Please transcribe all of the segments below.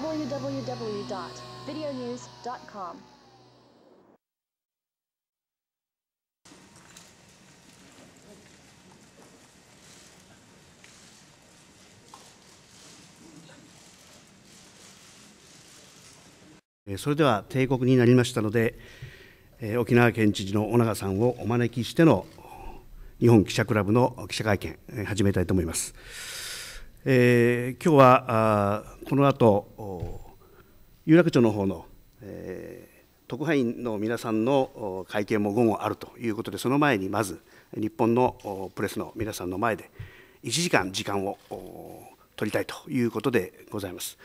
www.videonews.com それでは定刻になりましたので、え沖縄県知事の尾長さんをお招きしての日本記者クラブの記者会見、始めたいと思います。えー、今日はあこの後有楽町の方の、えー、特派員の皆さんの会見も午後あるということでその前にまず日本のプレスの皆さんの前で1時間時間を取りたいということでございます。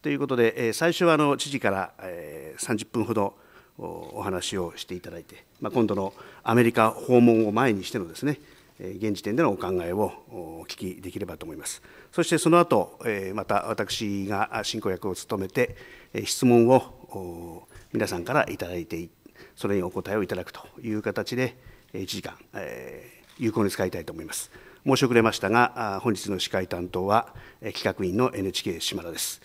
ということで、えー、最初はの知事から、えー、30分ほどお話をしていただいて、まあ、今度のアメリカ訪問を前にしてのですね現時点でのお考えをお聞きできればと思います。そしてその後、えまた私が進行役を務めて、質問を皆さんからいただいて、それにお答えをいただくという形で、1時間、え有効に使いたいと思います。申し遅れましたが、本日の司会担当は企画員の NHK 島田です。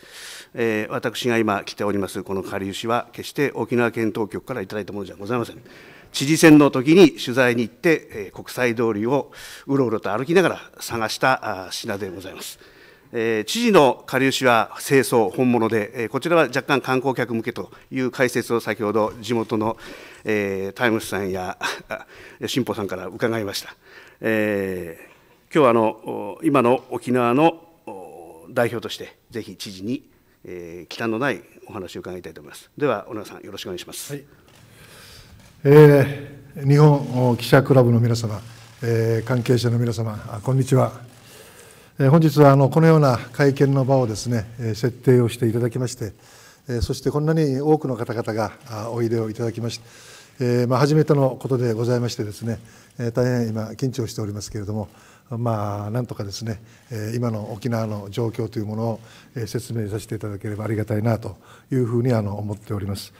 え私が今来ておりますこの下流紙は、決して沖縄県当局から頂いたものじゃございません。知事選の時に取材に行って、え国際通りをうろうろと歩きながら探したあ品でございます。え知事の下流市は清掃、本物で、えこちらは若干観光客向けという解説を先ほど、地元の、えタイムスさんや新保さんから伺いました。えー、今日はあの今の沖縄の代表として、ぜひ知事に、えー、忌憚のないお話を伺いたいと思います。では、小野さん、よろしくお願いします。はいえー、日本記者クラブの皆様、えー、関係者の皆様、こんにちは。えー、本日はあのこのような会見の場をですね、えー、設定をしていただきまして、えー、そしてこんなに多くの方々がおいでをいただきまして、えーまあ、初めてのことでございましてですね、えー、大変今緊張しておりますけれども、まあ、なんとかですね、えー、今の沖縄の状況というものを、えー、説明させていただければありがたいなというふうにあの思っております。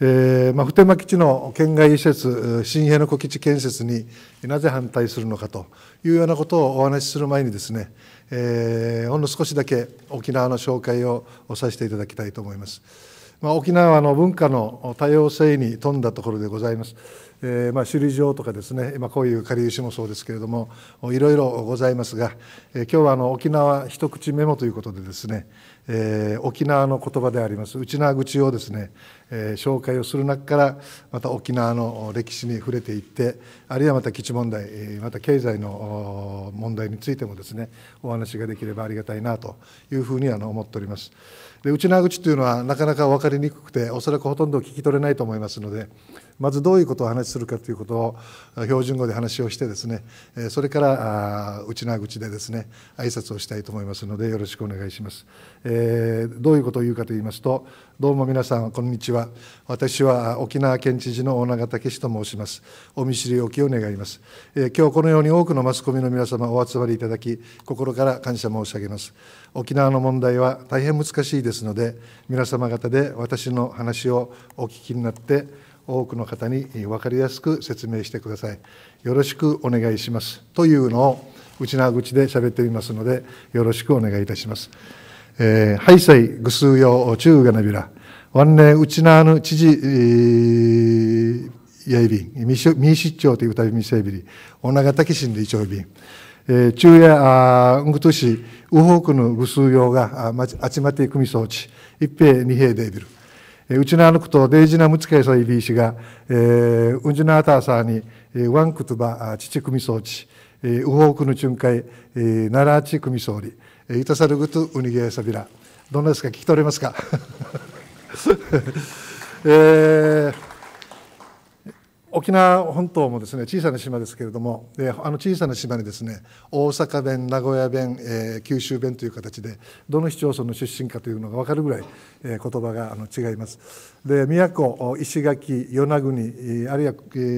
えーまあ、普天間基地の県外移設新辺野古基地建設になぜ反対するのかというようなことをお話しする前にですね、えー、ほんの少しだけ沖縄の紹介をさせていただきたいと思います。まあ、沖縄の文化の多様性に富んだところでございます。えーまあ、首里城とかですね、まあ、こういう狩しもそうですけれどもいろいろございますが、えー、今日はあの沖縄一口メモということでですね、えー、沖縄の言葉であります内縄口をですね、え紹介をする中からまた沖縄の歴史に触れていってあるいはまた基地問題、また経済の問題についてもですねお話ができればありがたいなというふうには思っております。で内縄口というのはなかなか分かりにくくておそらくほとんど聞き取れないと思いますのでまずどういうことを話するかということを標準語で話をしてですねそれからうちな口でですね挨拶をしたいと思いますのでよろしくお願いします、えー、どういうことを言うかと言いますとどうも皆さんこんにちは私は沖縄県知事の大永武史と申しますお見知りおきを願います、えー、今日このように多くのマスコミの皆様お集まりいただき心から感謝申し上げます沖縄の問題は大変難しいですので皆様方で私の話をお聞きになって多くの方に分かりやすく説明してください。よろしくお願いします。というのを、内縄口で喋っていますので、よろしくお願いいたします。えー、はいさぐすうよ、中がなびら、わ内、ねうち知事、えー、やいびん、みしっちょうというたびみせいびり、女形がきしんでいちょうびん。えー、昼あうんぐとし、うほうくぬぐすうようが、あまちあちていくみそうち、一平二平でいる。うちのあのくとデイジナムつけさいびいしが、えー、うんじなあたさに、えワンクトバ、ちちくみそうち、えー、うほうくぬちゅんかい、えー、ならちくみそうり、えー、いたさるぐとうにげさびら。どんなですか聞き取れますかえー 沖縄本島もですね小さな島ですけれども、であの小さな島にですね大阪弁名古屋弁、えー、九州弁という形でどの市町村の出身かというのが分かるぐらい、えー、言葉があの違います。で宮古石垣与那国あるいは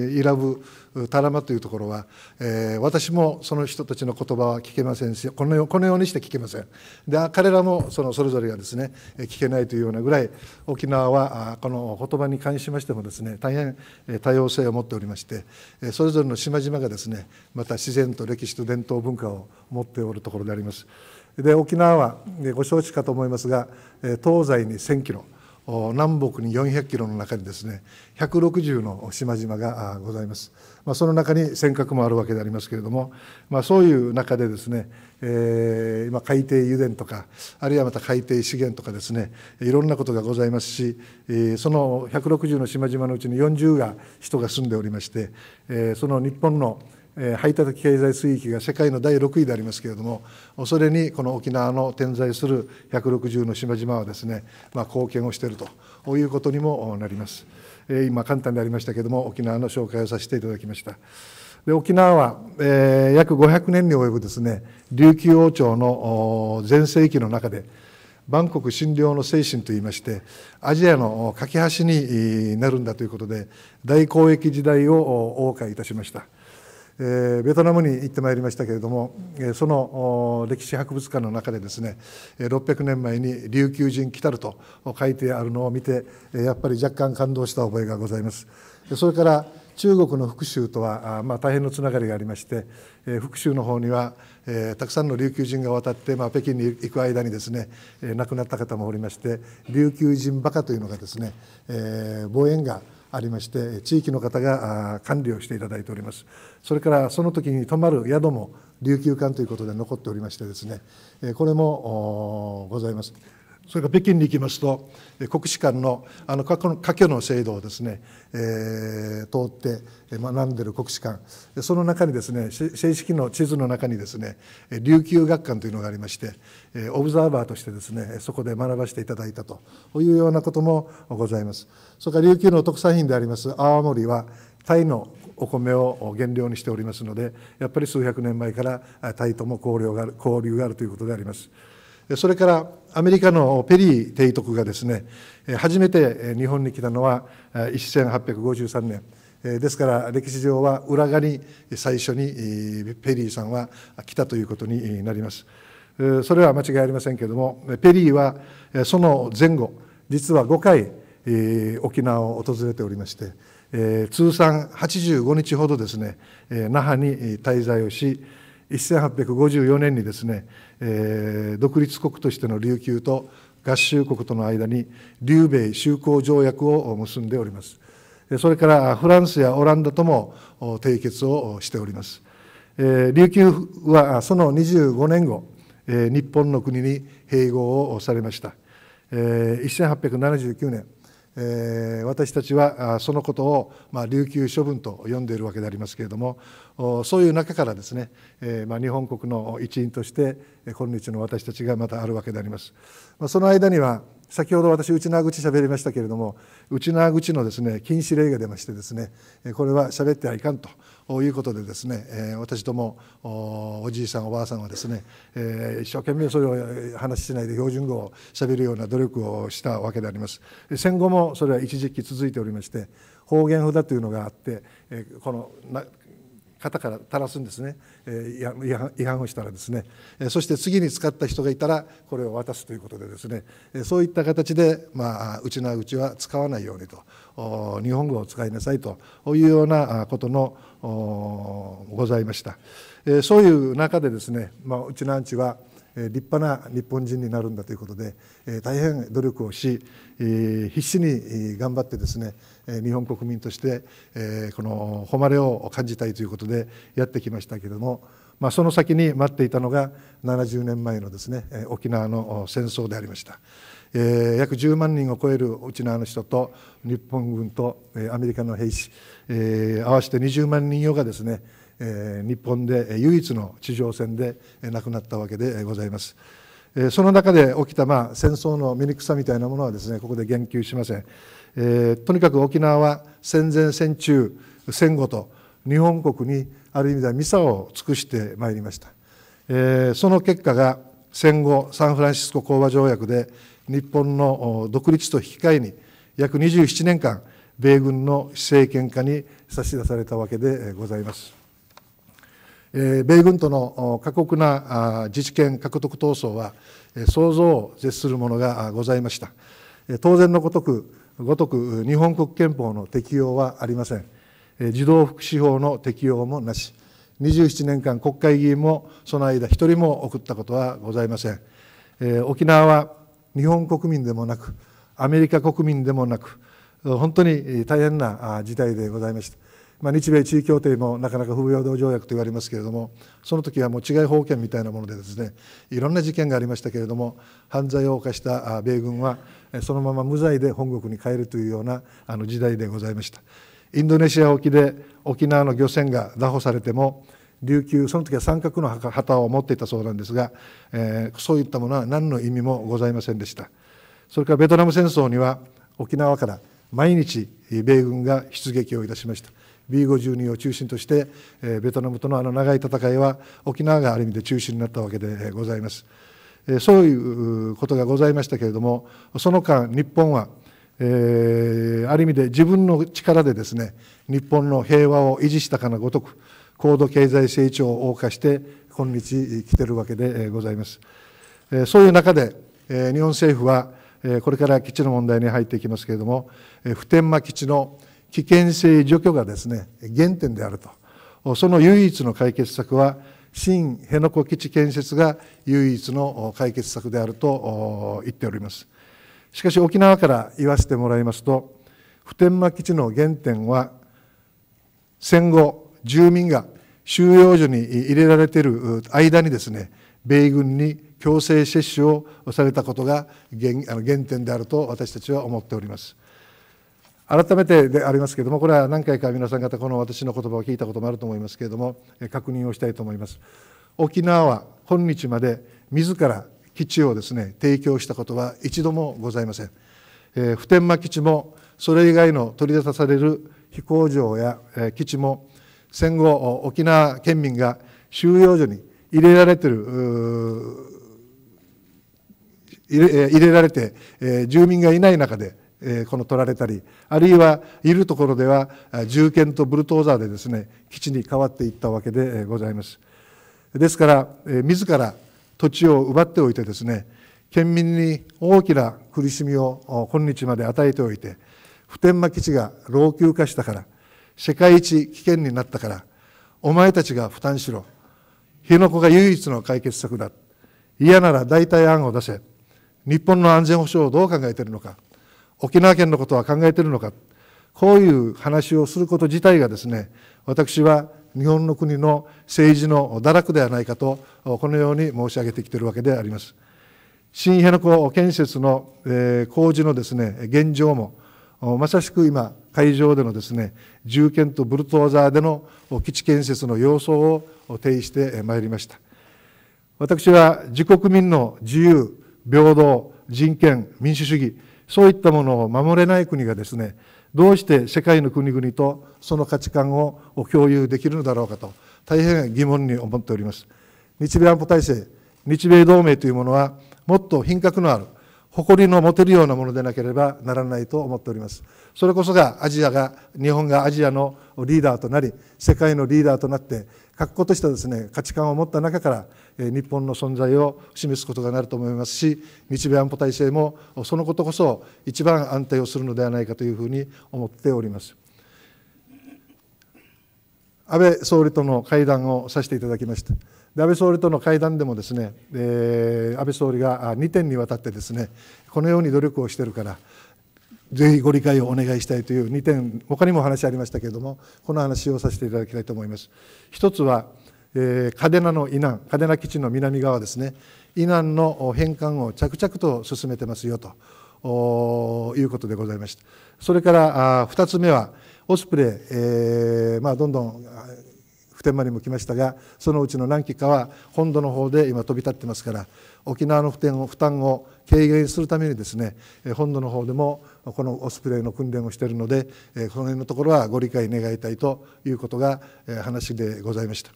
伊良部多良間というところは、えー、私もその人たちの言葉は聞けませんしこのよこのようにして聞けませんで彼らもそのそれぞれがですね聞けないというようなぐらい沖縄はこの言葉に関しましてもですね大変多様性を持っておりましてそれぞれの島々がですねまた自然と歴史と伝統文化を持っておるところであります。で沖縄はご承知かと思いますが東西に1,000キロ南北に400キロの中にですね160の島々がございます、まあ、その中に尖閣もあるわけでありますけれども、まあ、そういう中でですね、えー、今海底油田とかあるいはまた海底資源とかですねいろんなことがございますし、その160の島々のうちに40が人が住んでおりまして、えー、その日本の排他的経済水域が世界の第6位でありますけれども、それにこの沖縄の点在する160の島々はですね、まあ、貢献をしているということにもなります。今、簡単でありましたけれども、沖縄の紹介をさせていただきました。で沖縄は、えー、約500年に及ぶですね琉球王朝の全盛期の中で万国診療の精神といいましてアジアの架け橋になるんだということで大交易時代を謳歌いたしました。えベトナムに行ってまいりましたけれども、えその歴史博物館の中でですね600年前に「琉球人来たる」と書いてあるのを見てやっぱり若干感動した覚えがございます。それから中国の福州とは、まあ、大変のつながりがありまして、えー、福州の方には、えー、たくさんの琉球人が渡って、まあ、北京に行く間にですね、えー、亡くなった方もおりまして琉球人バカというのがですね、えー、望遠がありまして地域の方が管理をしていただいておりますそれからその時に泊まる宿も琉球館ということで残っておりましてですねこれもございます。それから北京に行きますと国士舘のあの過去の制度をですね、えー、通って学んでる国士舘その中にですね正式の地図の中にですね琉球学館というのがありましてオブザーバーとしてですねそこで学ばせていただいたというようなこともございます。それから琉球の特産品であります泡盛はタイのお米を原料にしておりますのでやっぱり数百年前からタイとも交流がある交流があるということであります。それからアメリカのペリー提督がですね初めて日本に来たのは1853年ですから歴史上は裏側に最初にペリーさんは来たということになりますそれは間違いありませんけれどもペリーはその前後実は5回沖縄を訪れておりまして通算85日ほどですね那覇に滞在をし1854年にですねえー、独立国としての琉球と合衆国との間に琉米修好条約を結んでおります。それからフランスやオランダとも締結をしております。琉球はその25年後、日本の国に併合をされました。1879年えー、私たちはそのことを、まあ、琉球処分と呼んでいるわけでありますけれどもそういう中からですね、えー、まあ、日本国の一員として今日の私たちがまたあるわけであります。まあ、その間には先ほど私内縄口喋りましたけれども内縄口のですね禁止令が出ましてですねこれは喋ってはいかんということでですね私どもおじいさんおばあさんはですね一生懸命それを話しないで標準語を喋るような努力をしたわけであります戦後もそれは一時期続いておりまして方言札というのがあってこの方から垂らすんですね、えー、違反をしたらですね、えそして次に使った人がいたらこれを渡すということでですね、えそういった形で、まあ、うちのうちは使わないようにと日本語を使いなさいというようなことのございました、えそういう中でですね、まあ、うちのアンチは立派な日本人になるんだということで大変努力をし必死に頑張ってですね日本国民としてこの誉れを感じたいということでやってきましたけれども、まあ、その先に待っていたのが70年前のですね沖縄の戦争でありました。え約10万人を超える沖縄の人と日本軍と、えアメリカの兵士、え合わせて20万人余がですねえー、日本で唯一の地上戦で亡くなったわけでございます。えー、その中で起きた、まあ、戦争の醜さみたいなものはですねここで言及しません、えー、とにかく沖縄は戦前戦中戦後と日本国にある意味ではミサを尽くしてまいりました、えー、その結果が戦後サンフランシスコ講和条約で日本の独立と引き換えに約27年間米軍の政権下に差し出されたわけでございます。米軍との過酷な自治権獲得闘争は想像を絶するものがございました当然のごとくごとく日本国憲法の適用はありません児童福祉法の適用もなし27年間国会議員もその間一人も送ったことはございません沖縄は日本国民でもなくアメリカ国民でもなく本当に大変な事態でございましたまあ、日米地位協定もなかなか不平等条約と言われますけれどもその時はもう違い法権みたいなものでですねいろんな事件がありましたけれども犯罪を犯した米軍はそのまま無罪で本国に帰るというようなあの時代でございましたインドネシア沖で沖縄の漁船が拿捕されても琉球その時は三角の旗を持っていたそうなんですが、えー、そういったものは何の意味もございませんでしたそれからベトナム戦争には沖縄から毎日米軍が出撃をいたしました B52 を中心として、えー、ベトナムとのあの長い戦いは沖縄がある意味で中心になったわけでございます。えー、そういうことがございましたけれどもその間日本は、えー、ある意味で自分の力でですね日本の平和を維持したかなごとく高度経済成長を謳歌して今日来てるわけでございます。そういう中で日本政府はこれから基地の問題に入っていきますけれども普天間基地の危険性除去がですね、原点であると。その唯一の解決策は、新辺野古基地建設が唯一の解決策であると言っております。しかし沖縄から言わせてもらいますと、普天間基地の原点は、戦後、住民が収容所に入れられている間にですね、米軍に強制接種をされたことが原点であると私たちは思っております。改めてでありますけれども、これは何回か皆さん方、この私の言葉を聞いたこともあると思いますけれども、確認をしたいと思います。沖縄は今日まで自ら基地をですね、提供したことは一度もございません。えー、普天間基地も、それ以外の取り出される飛行場や、えー、基地も、戦後、沖縄県民が収容所に入れられている入れ入れられて、えー、住民がいない中でえこの取られたりあるいはいるところでは銃剣とブルトーザーでですね基地に変わっていったわけでございます。ですから、自ら土地を奪っておいてですね県民に大きな苦しみを今日まで与えておいて普天間基地が老朽化したから世界一危険になったからお前たちが負担しろ辺野古が唯一の解決策だ嫌なら代替案を出せ日本の安全保障をどう考えているのか沖縄県のことは考えているのかこういう話をすること自体がですね私は日本の国の政治の堕落ではないかとこのように申し上げてきているわけであります。新辺野古建設の、え工事のですね現状もまさしく今会場でのですね重建とブルトーザーでの基地建設の様相を呈してまいりました私は自国民の自由平等人権民主主義そういったものを守れない国がですね、どうして世界の国々とその価値観を共有できるのだろうかと、大変疑問に思っております。日米安保体制、日米同盟というものは、もっと品格のある、誇りの持てるようなものでなければならないと思っております。それこそがアジアが、日本がアジアのリーダーとなり、世界のリーダーとなって、確固としたですね、価値観を持った中から、日本の存在を示すことがなると思いますし日米安保体制もそのことこそ一番安定をするのではないかというふうに思っております安倍総理との会談をさせていただきました安倍総理との会談でもですね、えー、安倍総理が2点にわたってですねこのように努力をしてるからぜひご理解をお願いしたいという2点、他にも話ありましたけれども、この話をさせていただきたいと思います。一つは、えー、嘉手納のイ南、嘉手納基地の南側ですね、イ南の返還を着々と進めてますよということでございました。それからあ2つ目は、オスプレイ、えーまあ、どんどん普天間にも来ましたが、そのうちの何機かは本土の方で今飛び立ってますから、沖縄の負担を負担を軽減するためにですね、本土の方でもこのオスプレイの訓練をしているので、この辺のところはご理解願いたいということが話でございました。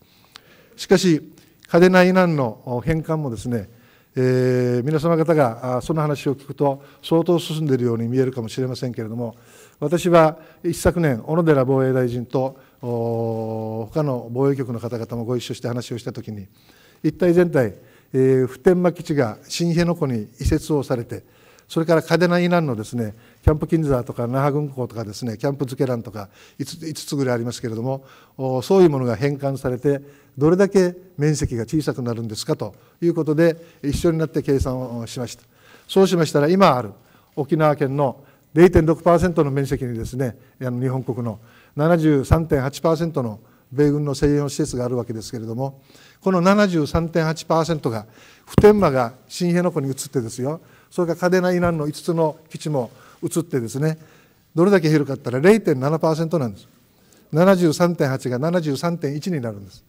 しかし、嘉手納避難の返還もですね、えー、皆様方がその話を聞くと相当進んでいるように見えるかもしれませんけれども私は一昨年小野寺防衛大臣と他の防衛局の方々もご一緒して話をした時に一体全体、えー、普天間基地が新辺野古に移設をされてそれから嘉手納以南のですねキャンプザーとか那覇軍港とかですねキャンプ漬け欄とか 5, 5つぐらいありますけれどもそういうものが返還されてどれだけ面積が小さくなるんですかということで一緒になって計算をしましたそうしましたら今ある沖縄県の0.6%の面積にですね日本国の73.8%の米軍の専用施設があるわけですけれどもこの73.8%が普天間が新辺野古に移ってですよそれから嘉手納イランの5つの基地も移ってですねどれだけ減るかったら0.7%なんです73.8が73.1になるんです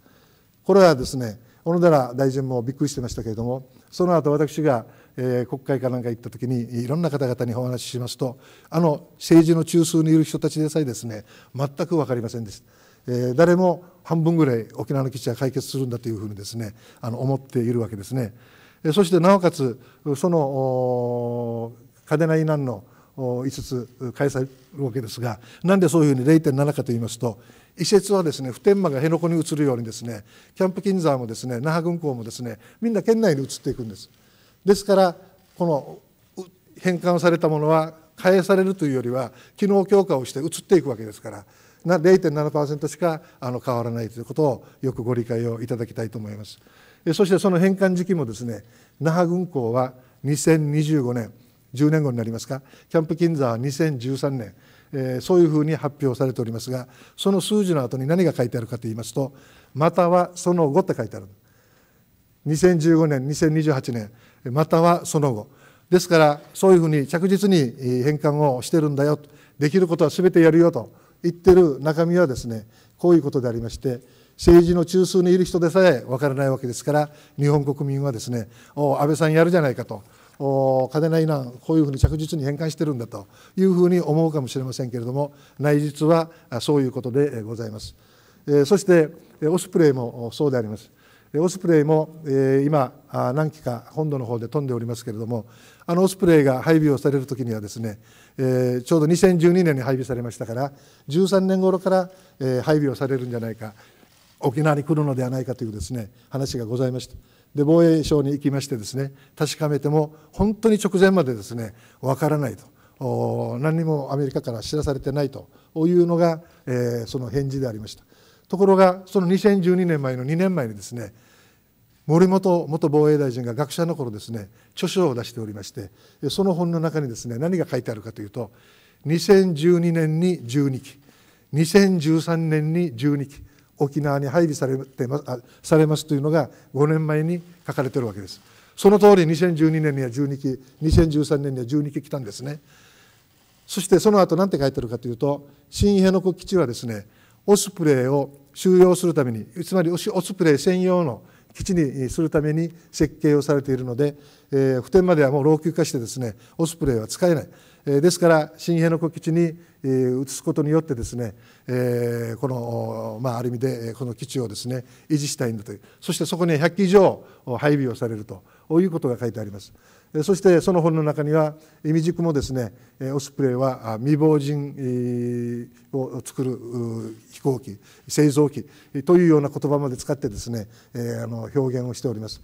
これはですね小野寺大臣もびっくりしてましたけれどもその後私が、え国会かなんか行った時にいろんな方々にお話ししますとあの政治の中枢にいる人たちでさえですね全く分かりませんでした、え誰も半分ぐらい沖縄の基地は解決するんだというふうにですねあの思っているわけですね。そしてなおかつその嘉手納避難の5つ返されるわけですがなんでそういうふうに0.7かといいますと移設はですね普天間が辺野古に移るようにですねキャンプ金沢もですね那覇軍港もですねみんな県内に移っていくんです。ですからこの返還されたものは返されるというよりは機能強化をして移っていくわけですから0.7%しか変わらないということをよくご理解をいただきたいと思います。そしてその返還時期もですね那覇軍港は2025年10年後になりますかキャンプ・キンザは2013年、えー、そういうふうに発表されておりますがその数字の後に何が書いてあるかといいますとまたはその後って書いてある2015年2028年またはその後ですからそういうふうに着実に返還をしてるんだよできることは全てやるよと言ってる中身はですねこういうことでありまして政治の中枢にいる人でさえ分からないわけですから日本国民はですねお安倍さんやるじゃないかとお金ないなこういうふうに着実に返還してるんだというふうに思うかもしれませんけれども内実はそういうことでございます。そしてオスプレイもそうであります。オスプレイも今何機か本土の方で飛んでおりますけれどもあのオスプレイが配備をされるときにはですねちょうど2012年に配備されましたから13年頃から配備をされるんじゃないか沖縄に来るのではないかというですね話がございましたで防衛省に行きましてですね確かめても本当に直前までですね分からないと何にもアメリカから知らされてないというのが、えー、その返事でありましたところがその2012年前の2年前にですね森本元防衛大臣が学者の頃ですね著書を出しておりましてその本の中にですね何が書いてあるかというと2012年に12期2013年に12期沖縄に配備されてますされますというのが5年前に書かれてるわけです。その通り2012年には12期2013年には12期来たんですね。そしてその後何て書いてるかというと新辺野古基地はですねオスプレイを収容するためにつまりオスプレイ専用の基地にするために設計をされているので、えー、普天間ではもう老朽化してですねオスプレイは使えないですから新兵の小基地に移すことによってですねこの、まあ、ある意味でこの基地をですね維持したいんだというそしてそこに100機以上配備をされるということが書いてありますそしてその本の中にはいみじくもですねオスプレイは未亡人を作る飛行機製造機というような言葉まで使ってですねあの表現をしております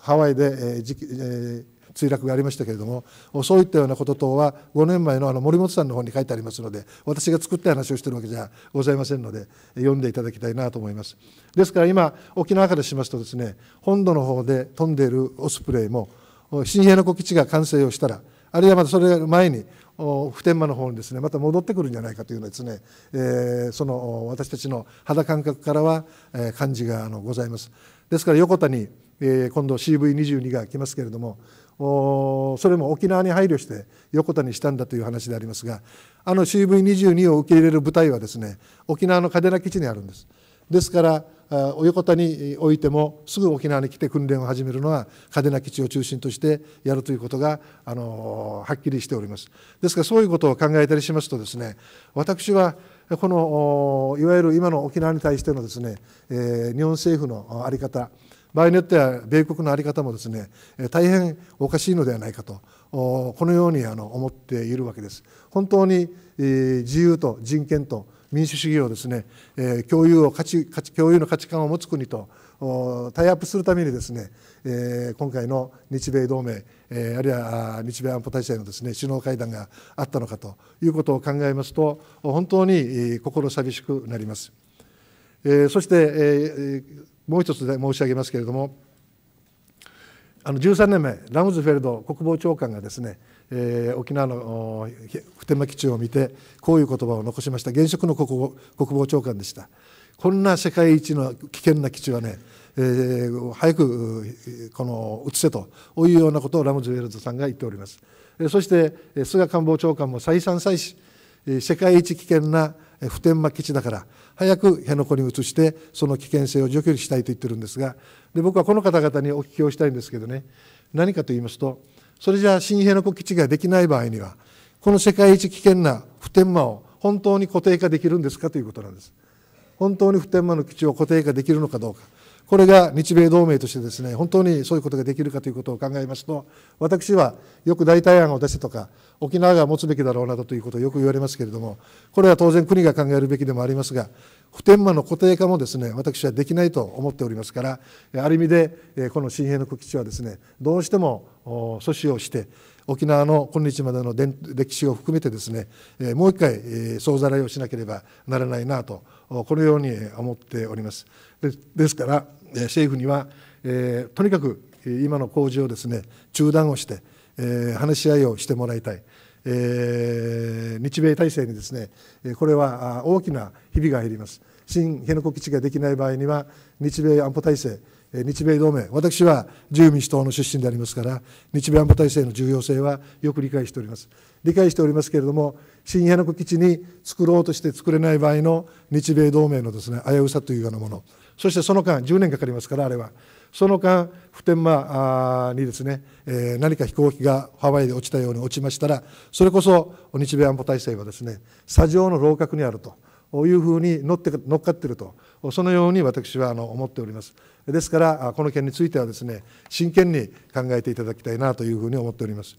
ハワイで、墜落がありましたけれどもそういったようなこと等は5年前のあの森本さんの方に書いてありますので私が作った話をしてるわけじゃございませんので読んでいただきたいなと思います。ですから今沖縄からしますとですね本土の方で飛んでいるオスプレイも新兵の小基地が完成をしたらあるいはまたそれ前に普天間の方にですねまた戻ってくるんじゃないかというのですね、えー、その私たちの肌感覚からは、えー、感じがあのございます。ですから横田に、えー、今度 CV22 が来ますけれどもそれも沖縄に配慮して横田にしたんだという話でありますがあの CV22 を受け入れる部隊はですね沖縄の嘉手納基地にあるんですですから横田においてもすぐ沖縄に来て訓練を始めるのは嘉手納基地を中心としてやるということがあのはっきりしておりますですからそういうことを考えたりしますとですね私はこのいわゆる今の沖縄に対してのですね、日本政府の在り方場合によっては米国の在り方もですね大変おかしいのではないかとこのように思っているわけです。本当に自由と人権と民主主義をですね共有を価値共有の価値観を持つ国とタイアップするためにですね今回の日米同盟あるいは日米安保体制のですね首脳会談があったのかということを考えますと本当に心寂しくなります。そしてもう一つで申し上げますけれどもあの13年目、ラムズフェルド国防長官がですね、えー、沖縄の普天間基地を見てこういう言葉を残しました現職の国防長官でしたこんな世界一の危険な基地はね、えー、早くこの移せというようなことをラムズフェルドさんが言っておりますそして菅官房長官も再三再四世界一危険な普天間基地だから早く辺野古に移してその危険性を除去したいと言ってるんですがで僕はこの方々にお聞きをしたいんですけどね何かと言いますとそれじゃあ新辺野古基地ができない場合にはこの世界一危険な普天間を本当に固定化できるんですかということなんです。本当に普天間の基地を固定化できるのかどうかこれが日米同盟としてですね本当にそういうことができるかということを考えますと私はよく代替案を出せとか沖縄が持つべきだろうなどということをよく言われますけれどもこれは当然国が考えるべきでもありますが普天間の固定化もですね私はできないと思っておりますからある意味でこの新兵の基地はですねどうしても阻止をして沖縄の今日までの歴史を含めてですねもう一回総ざらいをしなければならないなとこのように思っております。ですから政府には、えー、とにかく今の工事をですね中断をして、えー、話し合いをしてもらいたい、えー、日米体制にですねこれは大きな日々が入ります新辺野古基地ができない場合には日米安保体制日米同盟私は自由民主党の出身でありますから日米安保体制の重要性はよく理解しております理解しておりますけれども新辺野古基地に作ろうとして作れない場合の日米同盟のですね危うさというようなものそしてその間10年かかりますからあれはその間普天間にですね、え何か飛行機がハワイで落ちたように落ちましたらそれこそ日米安保体制はですね砂上の楼閣にあるというふうに乗って乗っかっているとそのように私はあの思っております。ですからこの件についてはですね真剣に考えていただきたいなというふうに思っております。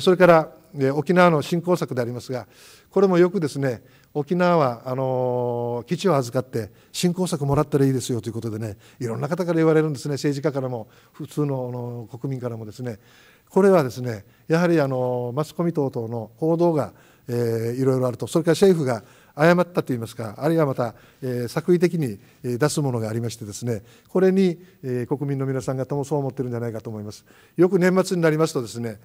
それから沖縄の振興策でありますがこれもよくですね沖縄はあの基地を預かって振興策もらったらいいですよということでねいろんな方から言われるんですね政治家からも普通のの国民からもですねこれはですねやはりあのマスコミ等々の報道が、えー、いろいろあるとそれから政府が誤ったといいますかあるいはまた、えー、作為的に出すものがありましてですねこれに、えー、国民の皆さん方もそう思ってるんじゃないかと思います。よく年末になりますとですね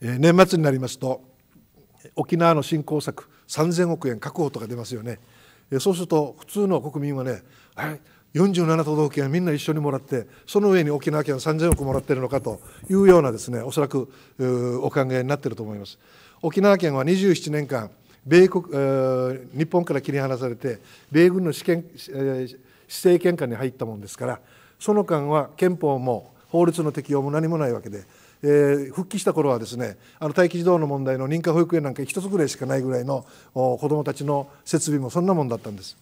年末になりますと沖縄の振興策3000億円確保とか出ますよねそうすると普通の国民はね、はい、47都道府県みんな一緒にもらってその上に沖縄県は3000億もらってるのかというようなですねおそらくお考えになってると思います。沖縄県は27年間米国、え日本から切り離されて米軍の試験、え政権下に入ったもんですからその間は憲法も法律の適用も何もないわけでえー、復帰した頃はですねあの待機児童の問題の認可保育園なんか一つぐらいしかないぐらいの子どもたちの設備もそんなもんだったんです。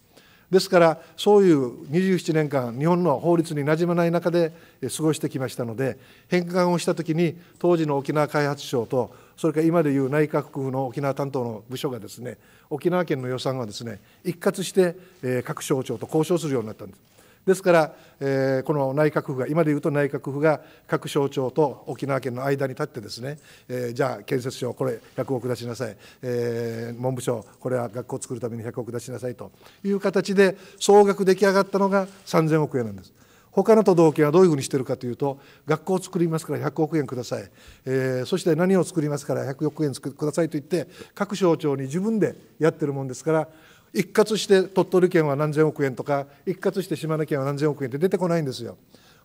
ですからそういう27年間日本の法律になじまない中で過ごしてきましたので返還をしたときに当時の沖縄開発省とそれから今でいう内閣府の沖縄担当の部署がですね沖縄県の予算はですね一括して各省庁と交渉するようになったんです。ですから、えー、この内閣府が今でいうと内閣府が各省庁と沖縄県の間に立ってですね、えー、じゃあ建設省これ100億出しなさい、えー、文部省これは学校を作るために100億出しなさいという形で総額出来上がったのが3000億円なんです。他の都道府県はどういうふうにしてるかというと学校を作りますから100億円ください、えー、そして何を作りますから100億円くださいと言って各省庁に自分でやってるもんですから一括して鳥取県は何千億円とか一括して島根県は何千億円って出てこないんですよ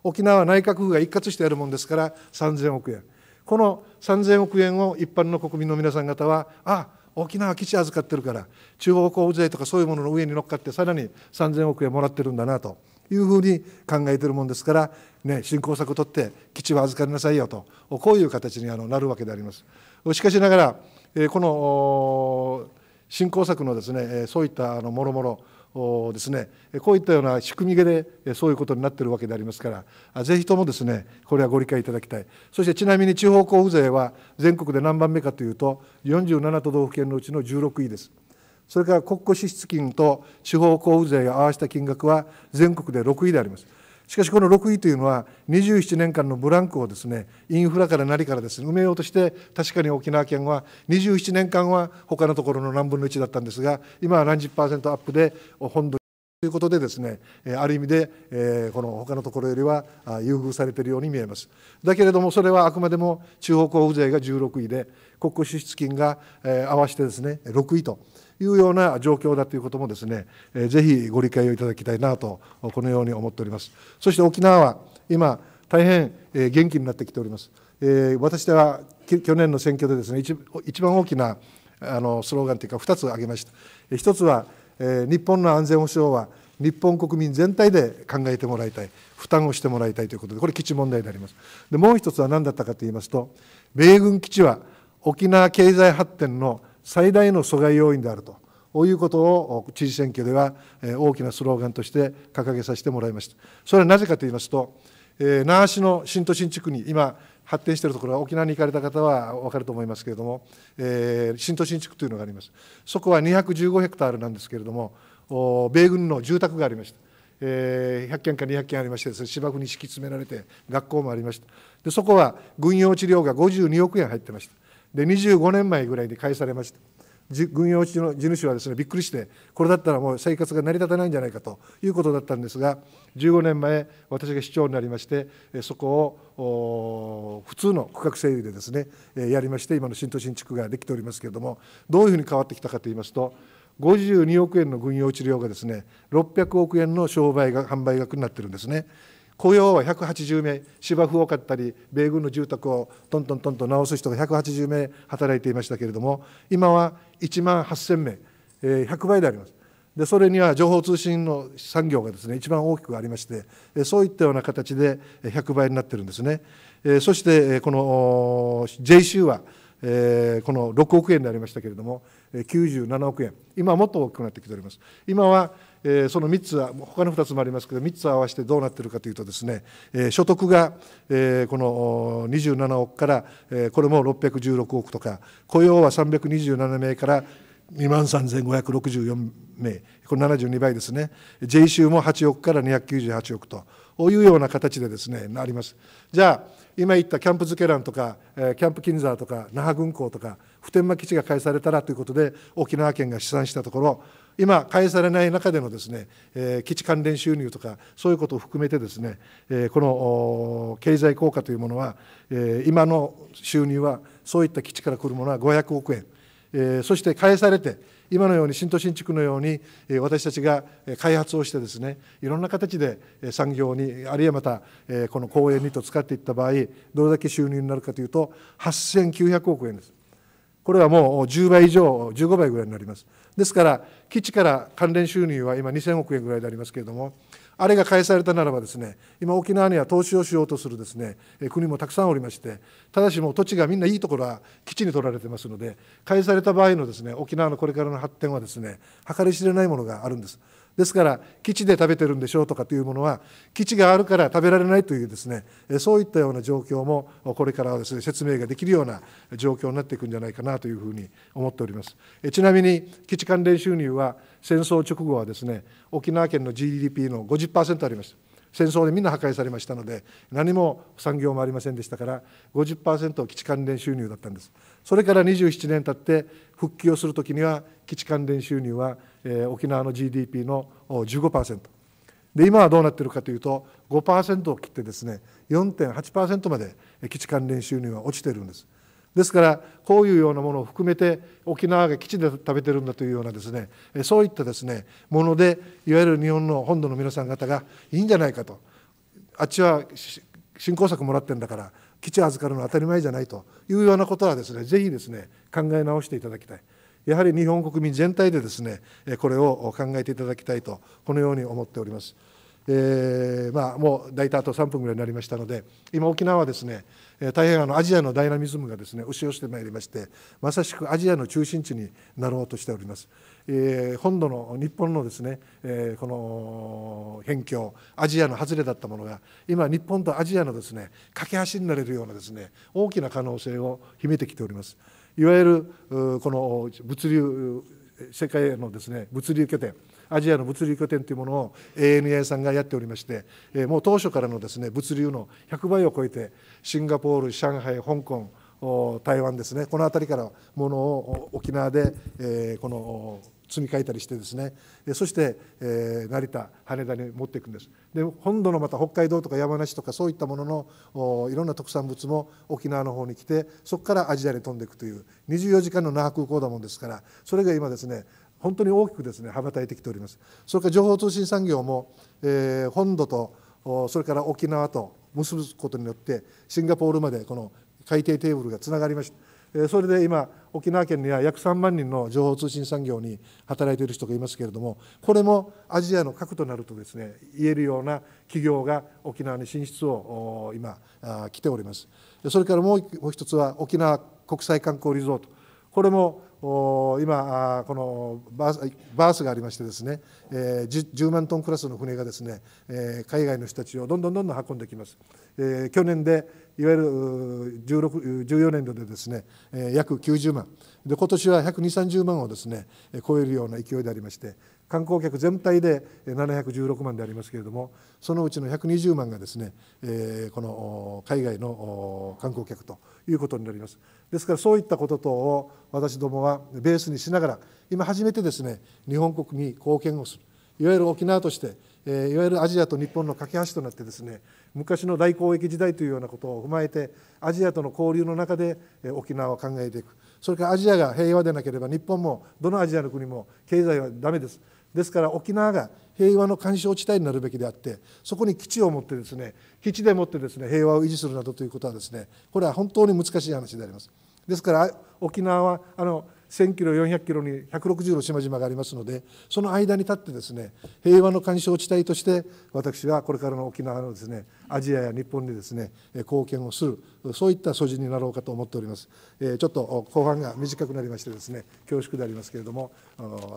沖縄内閣府が一括してやるもんですから3000億円この3000億円を一般の国民の皆さん方はあ沖縄基地預かってるから中央交付税とかそういうものの上に乗っかってさらに3000億円もらってるんだなというふうに考えてるもんですから、ね、振興策を取って基地は預かりなさいよとこういう形にあのなるわけであります。しかしながらこの振興策のですねそういったあのもろもろですねこういったような仕組みでそういうことになっているわけでありますからぜひともですねこれはご理解いただきたいそしてちなみに地方交付税は全国で何番目かというと47都道府県のうちの16位ですそれから国庫支出金と地方交付税を合わせた金額は全国で6位であります。しかしこの6位というのは27年間のブランクをですねインフラから何からですね埋めようとして確かに沖縄県は27年間は他のところの何分の1だったんですが今は何十パーセントアップで本土ということでですねある意味で、この他のところよりは優遇されているように見えますだけれどもそれはあくまでも地方交付税が16位で国庫支出金が、合わせてですね6位というような状況だということもですね、えぜひご理解をいただきたいなと、このように思っております。そして沖縄は今、大変、え元気になってきております。えで私は去年の選挙でですね一、一番大きなあのスローガンというか、2つ挙げました。1つは、え日本の安全保障は日本国民全体で考えてもらいたい、負担をしてもらいたいということで、これ、基地問題になります。でもう一つは何だったかと言いますと、米軍基地は沖縄経済発展の最大の阻害要因であるとこういうことを知事選挙では大きなスローガンとして掲げさせてもらいました。それはなぜかと言いますと、え那覇市の新都心地区に今発展しているところは沖縄に行かれた方は分かると思いますけれども、えー、新都心地区というのがあります。そこは215ヘクタールなんですけれども、米軍の住宅がありました。えー、100件か200件ありましてです、ね、芝生に敷き詰められて学校もありましたでそこは軍用治療が52億円入ってましたで25年前ぐらいに返されました軍用地の地主はですねびっくりしてこれだったらもう生活が成り立たないんじゃないかということだったんですが15年前私が市長になりましてそこを普通の区画整理でですねやりまして今の新都心地区ができておりますけれどもどういうふうに変わってきたかといいますと52億円の軍用地料がですね600億円の商売が販売額になってるんですね。雇用は180名芝生を買ったり米軍の住宅をトントントンと直す人が180名働いていましたけれども今は1万8000名、100倍であります。でそれには情報通信の産業がですね一番大きくありましてそういったような形で100倍になってるんですね。そしてこの j c はこの6億円でありましたけれども、97億円、今はもっと大きくなってきております。今はえー、その3つは他の2つもありますけど3つ合わせてどうなってるかというとですね、えー、所得が、えー、この27億から、えー、これも616億とか雇用は327名から2万3564名これ72倍ですね税収も8億から298億というような形でですねなります。じゃあ今言ったキャンプ付けランとか、キャンプ金沢とか那覇軍港とか普天間基地が開されたらということで沖縄県が試算したところ今返されない中でのですね、えー、基地関連収入とかそういうことを含めてですね、えー、この経済効果というものは、えー、今の収入はそういった基地から来るものは500億円、えー、そして返されて今のように新都心地区のように私たちが開発をしてですねいろんな形で産業にあるいはまたこの公園にと使っていった場合どれだけ収入になるかというと8900億円です。これはもう10倍以上、15倍ぐらいになります。ですから、基地から関連収入は今2000億円ぐらいでありますけれども、あれが返されたならばですね、今沖縄には投資をしようとするですね、国もたくさんおりまして、ただしもう土地がみんないいところは基地に取られてますので、返された場合のですね、沖縄のこれからの発展はですね、計り知れないものがあるんです。ですから基地で食べてるんでしょうとかというものは基地があるから食べられないというですねそういったような状況もこれからはですね説明ができるような状況になっていくんじゃないかなというふうに思っておりますちなみに基地関連収入は戦争直後はですね沖縄県の GDP の50%ありました戦争でみんな破壊されましたので何も産業もありませんでしたから50%基地関連収入だったんですそれから27年経って復帰をするときには基地関連収入はえー、沖縄の GDP の15%で今はどうなってるかというと5%を切ってですね4.8%まで基地関連収入は落ちてるんです。ですからこういうようなものを含めて沖縄が基地で食べてるんだというようなですねそういったですねものでいわゆる日本の本土の皆さん方がいいんじゃないかとあっちは振興策もらってるんだから基地預かるのは当たり前じゃないというようなことはですねぜひですね考え直していただきたい。やはり日本国民全体でですね、これを考えていただきたいと、このように思っております。えーまあ、もう大体あと3分ぐらいになりましたので、今、沖縄はですね、太平洋のアジアのダイナミズムがですね押し寄せてまいりまして、まさしくアジアの中心地になろうとしております。えー、本土の日本のですね、えー、この辺境アジアの外れだったものが今日本とアジアのですね架け橋になれるようなですね大きな可能性を秘めてきております。いわゆるこの物流世界のですね物流拠点アジアの物流拠点というものを ANA さんがやっておりまして、えもう当初からのですね物流の100倍を超えてシンガポール上海香港台湾ですねこの辺りからものを沖縄で、えこの積み替えたりしてですねそして、え成田羽田に持っていくんですで本土のまた北海道とか山梨とかそういったもののいろんな特産物も沖縄の方に来てそこからアジアに飛んでいくという24時間の那覇空港だもんですからそれが今ですね本当に大きくですね羽ばたいてきておりますそれから情報通信産業も、え本土とそれから沖縄と結ぶことによってシンガポールまでこの海底テーブルがつながりましたそれで今沖縄県には約3万人の情報通信産業に働いている人がいますけれどもこれもアジアの核となるとですね言えるような企業が沖縄に進出を今来ておりますそれからもう一つは沖縄国際観光リゾートこれも今このバースがありましてですね10万トンクラスの船がですね海外の人たちをどんどんどんどん運んできます去年でいわゆる1 4年度でですね、約90万で今年は1 2 3 0万をですね超えるような勢いでありまして観光客全体で716万でありますけれどもそのうちの120万がですね、えこの海外の観光客ということになりますですからそういったこと等を私どもはベースにしながら今初めてですね日本国に貢献をするいわゆる沖縄として、えいわゆるアジアと日本の架け橋となってですね昔の大交易時代というようなことを踏まえてアジアとの交流の中で、え沖縄を考えていくそれからアジアが平和でなければ日本もどのアジアの国も経済はダメですですから沖縄が平和の干渉地帯になるべきであってそこに基地を持ってですね基地でもってですね平和を維持するなどということはですねこれは本当に難しい話であります。ですから沖縄はあの1,000キロ400キロに160の島々がありますのでその間に立ってですね平和の干渉地帯として私はこれからの沖縄のですねアジアや日本にですね貢献をするそういった素地になろうかと思っております。ちょっと後半が短くなりましてですね恐縮でありますけれども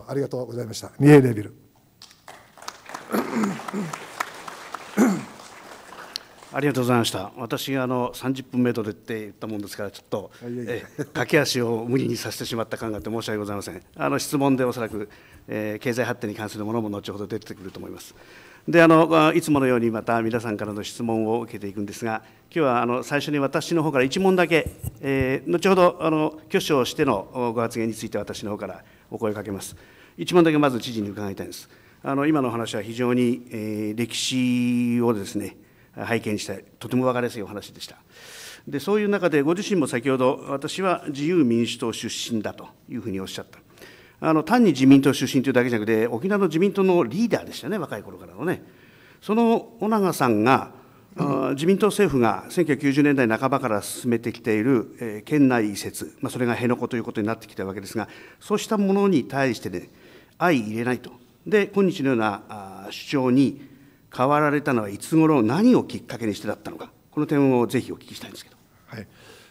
ありがとうございました。ミエレビルありがとうございました。私があの30分メートルって言ったもんですから、ちょっと駆け足を無理にさせてしまった感があって申し訳ございません。あの質問でおそらく、えー、経済発展に関するものも後ほど出てくると思います。であのいつものようにまた皆さんからの質問を受けていくんですが、今日はあの最初に私の方から1問だけ、えー、後ほどあの挙手をしてのご発言について私の方からお声をかけます。1問だけまず知事に伺いたいんです。あの今の話は非常に、えー、歴史をですね拝見しい、とても分かりやすいお話でした。でそういう中で、ご自身も先ほど、私は自由民主党出身だというふうにおっしゃった。あの単に自民党出身というだけじゃなくて、沖縄の自民党のリーダーでしたね、若い頃からのね。その尾長さんが、自民党政府が1990年代半ばから進めてきている、え県内移設、まあ、それが辺野古ということになってきたわけですが、そうしたものに対してね、相入れないと、で今日のようなあ主張に変わられたのはいつ頃何をきっかけにしてだったのかこの点をぜひお聞きしたいんですけど。はい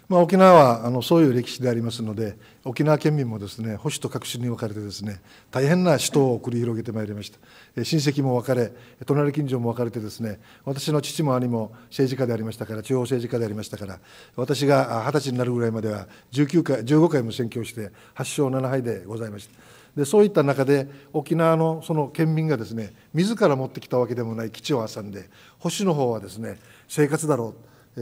まあ、沖縄はあのそういう歴史でありますので沖縄県民もですね保守と革新に分かれてですね大変な死闘を繰り広げてまいりました親戚も分かれ隣近所も分かれてですね私の父も兄も政治家でありましたから地方政治家でありましたから私が二十歳になるぐらいまでは19回15回も選挙して8勝7敗でございました。でそういった中で沖縄のその県民がですね自ら持ってきたわけでもない基地を挟んで保守の方はですね生活だろう、え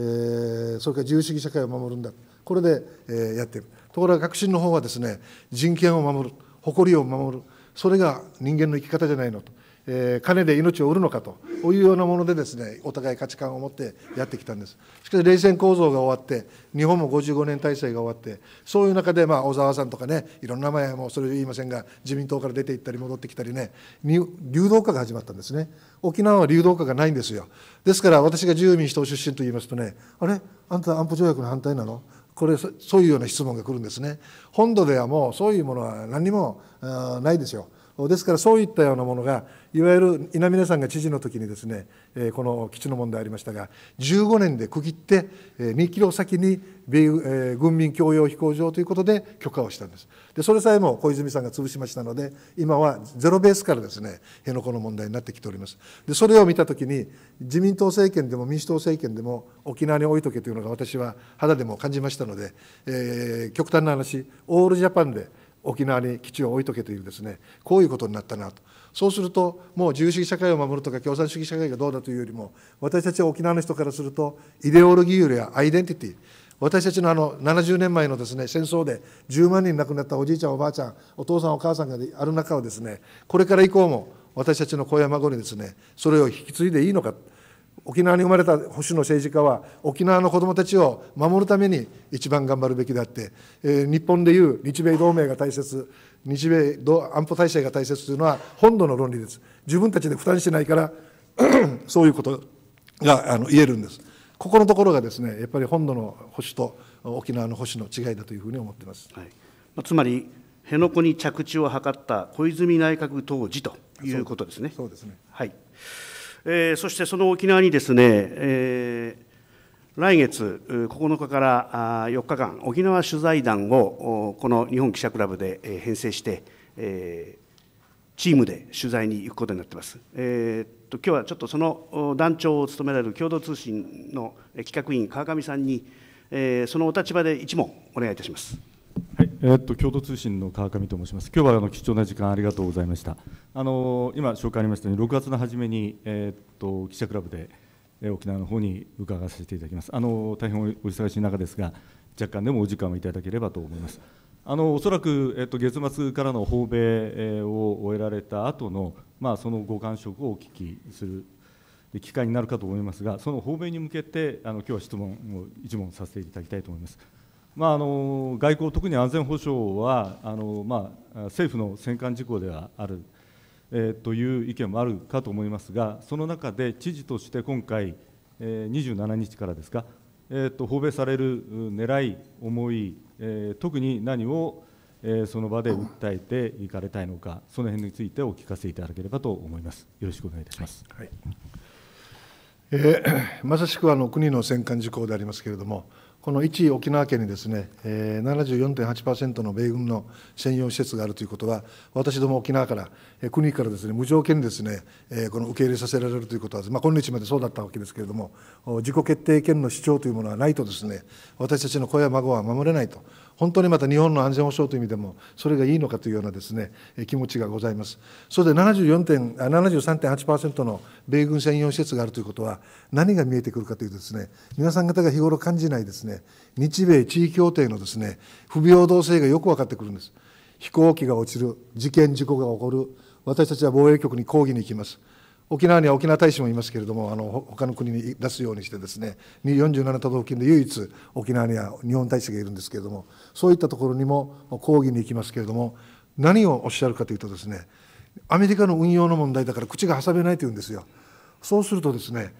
ー、それから自由主義社会を守るんだこれで、えー、やってるところが革新の方はですね人権を守る誇りを守るそれが人間の生き方じゃないのと。えー、金で命を売るのかというようなものでですねお互い価値観を持ってやってきたんですしかし冷戦構造が終わって日本も55年体制が終わってそういう中で、まあ、小沢さんとかねいろんな名前もそれ言いませんが自民党から出て行ったり戻ってきたりね流動化が始まったんですね沖縄は流動化がないんですよですから私が自由民主党出身と言いますとねあれあんた安保条約の反対なのこれそういうような質問が来るんですね本土ではもうそういうものは何もないですよですからそういったようなものがいわゆる稲峰さんが知事の時にですねこの基地の問題ありましたが15年で区切って2キロ先に軍民共用飛行場ということで許可をしたんですでそれさえも小泉さんが潰しましたので今はゼロベースからですね辺野古の問題になってきておりますでそれを見た時に自民党政権でも民主党政権でも沖縄に置いとけというのが私は肌でも感じましたので、えー、極端な話オールジャパンで沖縄に基地を置いとけというですねこういうことになったなとそうするともう自由主義社会を守るとか共産主義社会がどうだというよりも私たちは沖縄の人からするとイデオロギーよりはアイデンティティ私たちのあの70年前のですね戦争で10万人亡くなったおじいちゃんおばあちゃんお父さんお母さんがある中をですねこれから以降も私たちの子や孫にですねそれを引き継いでいいのか沖縄に生まれた保守の政治家は沖縄の子どもたちを守るために一番頑張るべきであって、えー、日本でいう日米同盟が大切日米安保体制が大切というのは本土の論理です自分たちで負担してないから そういうことがあの言えるんですここのところがですねやっぱり本土の保守と沖縄の保守の違いだというふうに思っています、はい、つまり辺野古に着地を図った小泉内閣当時ということですねそうですねはいえー、そしてその沖縄にですね、えー、来月9日から4日間、沖縄取材団をこの日本記者クラブで編成して、えー、チームで取材に行くことになっています。えー今日はちょっとその団長を務められる共同通信の企画委員川上さんに、えー、そのお立場で一問お願いいたします。えっと、共同通信の川上と申します。今日はあの貴重な時間ありがとうございました。あの今紹介ありましたように、6月の初めに、えー、っと記者クラブで、えー、沖縄の方に伺わせていただきます。あの大変お忙しい中ですが、若干でもお時間をいただければと思います。あのおそらく、えー、っと月末からの訪米、を終えられた後のまあそのご感触をお聞きする。機会になるかと思いますが、その訪米に向けて、あの今日は質問を一問させていただきたいと思います。まあ、あの外交、特に安全保障はあの、まあ、政府の戦艦事項ではある、えー、という意見もあるかと思いますが、その中で知事として今回、えー、27日からですか、えーと、訪米される狙い、思い、えー、特に何を、えー、その場で訴えていかれたいのか、その辺についてお聞かせいただければと思います。よろしくお願いいたします、はいえー、まさしくあの国の戦艦事項でありますけれども、この1位沖縄県にですね、え74.8%の米軍の専用施設があるということは、私ども沖縄から、え国からですね、無条件にですね、えこの受け入れさせられるということは、まあ、今日までそうだったわけですけれども、自己決定権の主張というものはないとですね、私たちの声や孫は守れないと本当にまた日本の安全保障という意味でも、それがいいのかというようなです、ね、気持ちがございます。それで74点73.8%の米軍専用施設があるということは、何が見えてくるかというとです、ね、皆さん方が日頃感じないです、ね、日米地位協定のです、ね、不平等性がよく分かってくるんです。飛行機が落ちる、事件、事故が起こる、私たちは防衛局に抗議に行きます。沖縄には沖縄大使もいますけれどもあの他の国に出すようにしてですね47都道府県で唯一沖縄には日本大使がいるんですけれどもそういったところにも抗議に行きますけれども何をおっしゃるかというとですねアメリカの運用の問題だから口が挟めないというんですよ。そうするとですね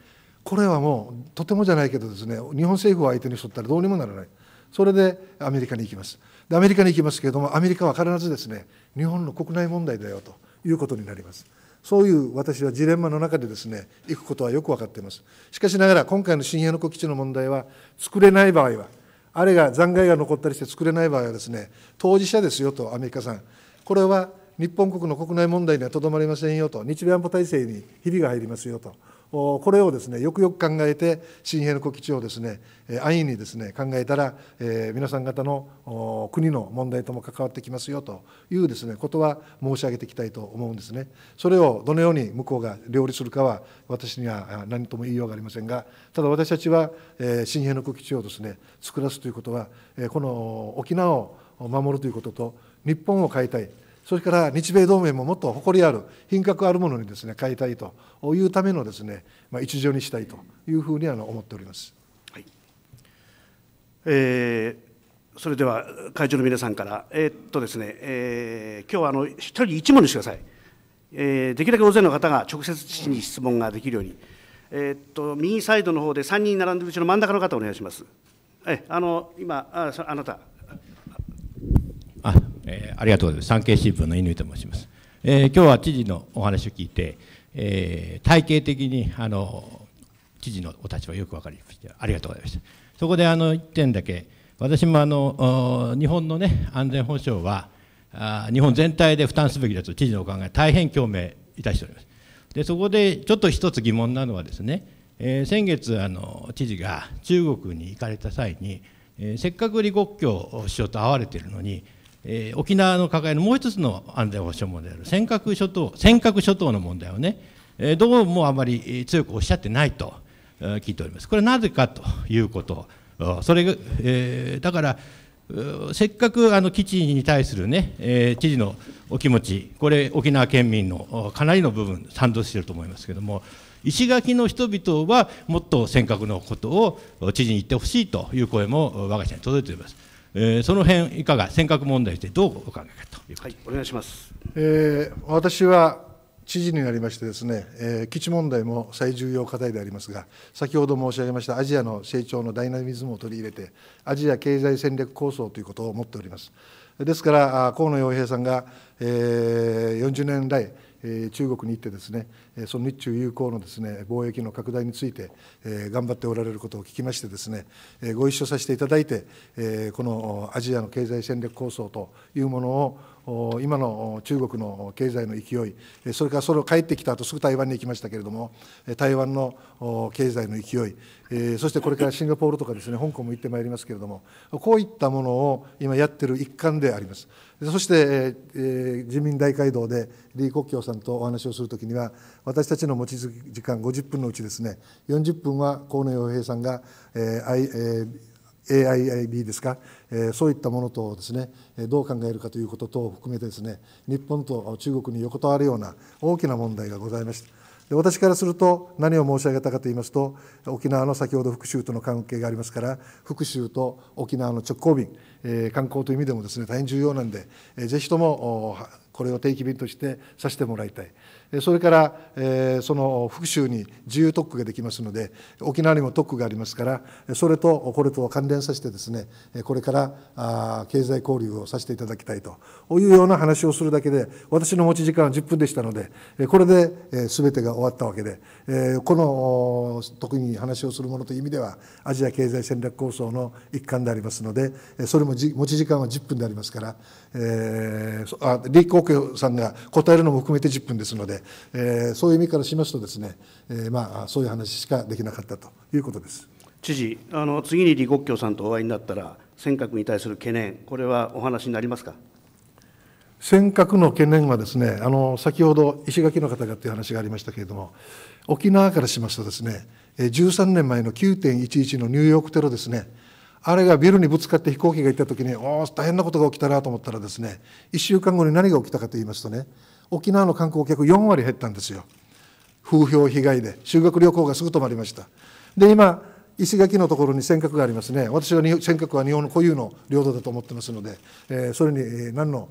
これはもうとてもじゃないけどですね日本政府を相手にしとったらどうにもならないそれでアメリカに行きますでアメリカに行きますけれどもアメリカは必ずですね日本の国内問題だよということになりますそういう私はジレンマの中でですね行くことはよく分かっていますしかしながら今回の新辺野古基地の問題は作れない場合はあれが残骸が残ったりして作れない場合はですね当事者ですよとアメリカさんこれは日本国の国内問題にはとどまりませんよと日米安保体制にひびが入りますよとこれをですねよくよく考えて新兵の国基地をですね安易にですね考えたら、え皆さん方の国の問題とも関わってきますよというですねことは申し上げていきたいと思うんですね。それをどのように向こうが料理するかは私には何とも言いようがありませんがただ私たちは、え新兵の国基地をですね作らすということは、えこの沖縄を守るということと日本を変えたいそれから日米同盟ももっと誇りある品格あるものにですね変えたいというためのですね、まあ、一助にしたいというふうにあの思っております、はいえー、それでは会長の皆さんから、えー、っとですねえー、今日はあの1人1問にしてください、えー、できるだけ大勢の方が直接父に質問ができるように、えー、っと右サイドの方で3人並んでるうちの真ん中の方お願いします。えあの今ああなたあえー、ありがとうございます産経新聞の乾と申します、えー、今日は知事のお話を聞いて、えー、体系的にあの知事のお立場よく分かりましたありがとうございましたそこであの1点だけ私もあの日本の、ね、安全保障はあ日本全体で負担すべきだと知事のお考え大変共鳴いたしておりますでそこでちょっと一つ疑問なのはですね、えー、先月あの知事が中国に行かれた際に、えー、せっかく李克強首相と会われているのにえー、沖縄の抱えるもう一つの安全保障問題である尖閣諸島尖閣諸島の問題をね、えー、どうもあまり強くおっしゃってないと、えー、聞いております。これなぜかということそれが、えー、だからせっかくあの基地に対するね、えー、知事のお気持ち、これ、沖縄県民のかなりの部分、賛同していると思いますけれども、石垣の人々はもっと尖閣のことを知事に言ってほしいという声も我が社に届いております。えー、その辺いかが尖閣問題でどうお考えかということ、はい、お願いします、えー、私は知事になりましてですね、えー、基地問題も最重要課題でありますが先ほど申し上げましたアジアの成長のダイナミズムを取り入れてアジア経済戦略構想ということを持っておりますですから河野洋平さんが、えー、40年来中国に行ってですねその日中友好のですね貿易の拡大について頑張っておられることを聞きましてですねご一緒させていただいてこのアジアの経済戦略構想というものを今の中国の経済の勢い、それからそれを帰ってきた後すぐ台湾に行きましたけれども、台湾の経済の勢い、そしてこれからシンガポールとかですね香港も行ってまいりますけれども、こういったものを今やってる一環であります。そして、えー、人民大会堂で李克強さんとお話をするときには私たちの持ち時間50分のうちですね40分は河野洋平さんが、えーえー、AIIB ですか、えー、そういったものとですねどう考えるかということ等を含めてですね日本と中国に横たわるような大きな問題がございました。私からすると何を申し上げたかと言いますと沖縄の先ほど復讐との関係がありますから復讐と沖縄の直行便、えー、観光という意味でもですね大変重要なんで、えー、ぜひともこれを定期便としてさせてもらいたいそれから、えその復讐に自由特区ができますので沖縄にも特区がありますからそれとこれと関連させてですねこれから経済交流をさせていただきたいというような話をするだけで私の持ち時間は10分でしたのでこれで全てが終わったわけでこの特に話をするものという意味ではアジア経済戦略構想の一環でありますのでそれも持ち時間は10分でありますから、えー、あ立候家さんが答えるのも含めて10分ですので、えー、そういう意味からしますとですね、えー、まあそういう話しかできなかったということです。知事、あの次に李克強さんとお会いになったら、尖閣に対する懸念、これはお話になりますか尖閣の懸念はですね、あの先ほど石垣の方がという話がありましたけれども、沖縄からしますとですね、13年前の9.11のニューヨークテロですね、あれがビルにぶつかって飛行機が行った時におお大変なことが起きたなと思ったらですね1週間後に何が起きたかと言いますとね沖縄の観光客4割減ったんですよ風評被害で修学旅行がすぐ止まりましたで今石垣のところに尖閣がありますね私は尖閣は日本の固有の領土だと思ってますので、えー、それに何の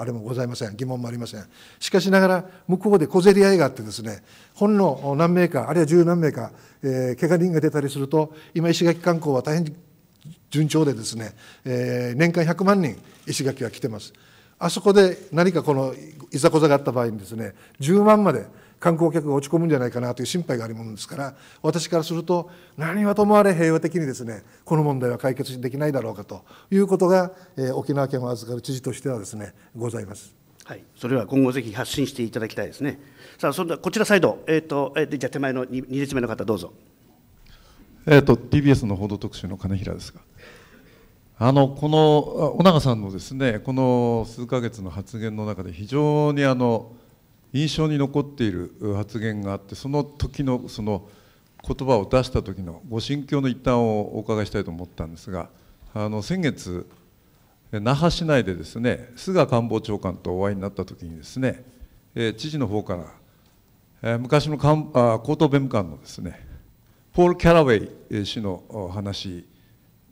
あれもございません疑問もありませんしかしながら向こうで小競り合いがあってですねほんの何名かあるいは十何名か、えー、怪我人が出たりすると今石垣観光は大変順調でですね、えー、年間100万人石垣は来てます。あそこで何かこのいざこざがあった場合にですね10万まで観光客が落ち込むんじゃないかなという心配があるものですから私からすると何はともあれ平和的にですねこの問題は解決できないだろうかということが、えー、沖縄県を預かる知事としてはですねございます。はい、それは今後ぜひ発信していただきたいですね。さあ、そんなこちらサイド、えっ、ー、と、えー、じゃ手前の二2列目の方どうぞ。えーと、と TBS の報道特集の金平ですがあのこの尾長さんのですねこの数か月の発言の中で非常にあの印象に残っている発言があってその時のその言葉を出した時のご心境の一端をお伺いしたいと思ったんですがあの先月那覇市内でですね菅官房長官とお会いになった時にですね知事の方から昔のあ高等弁務官のですねポール・キャラウェイ氏の話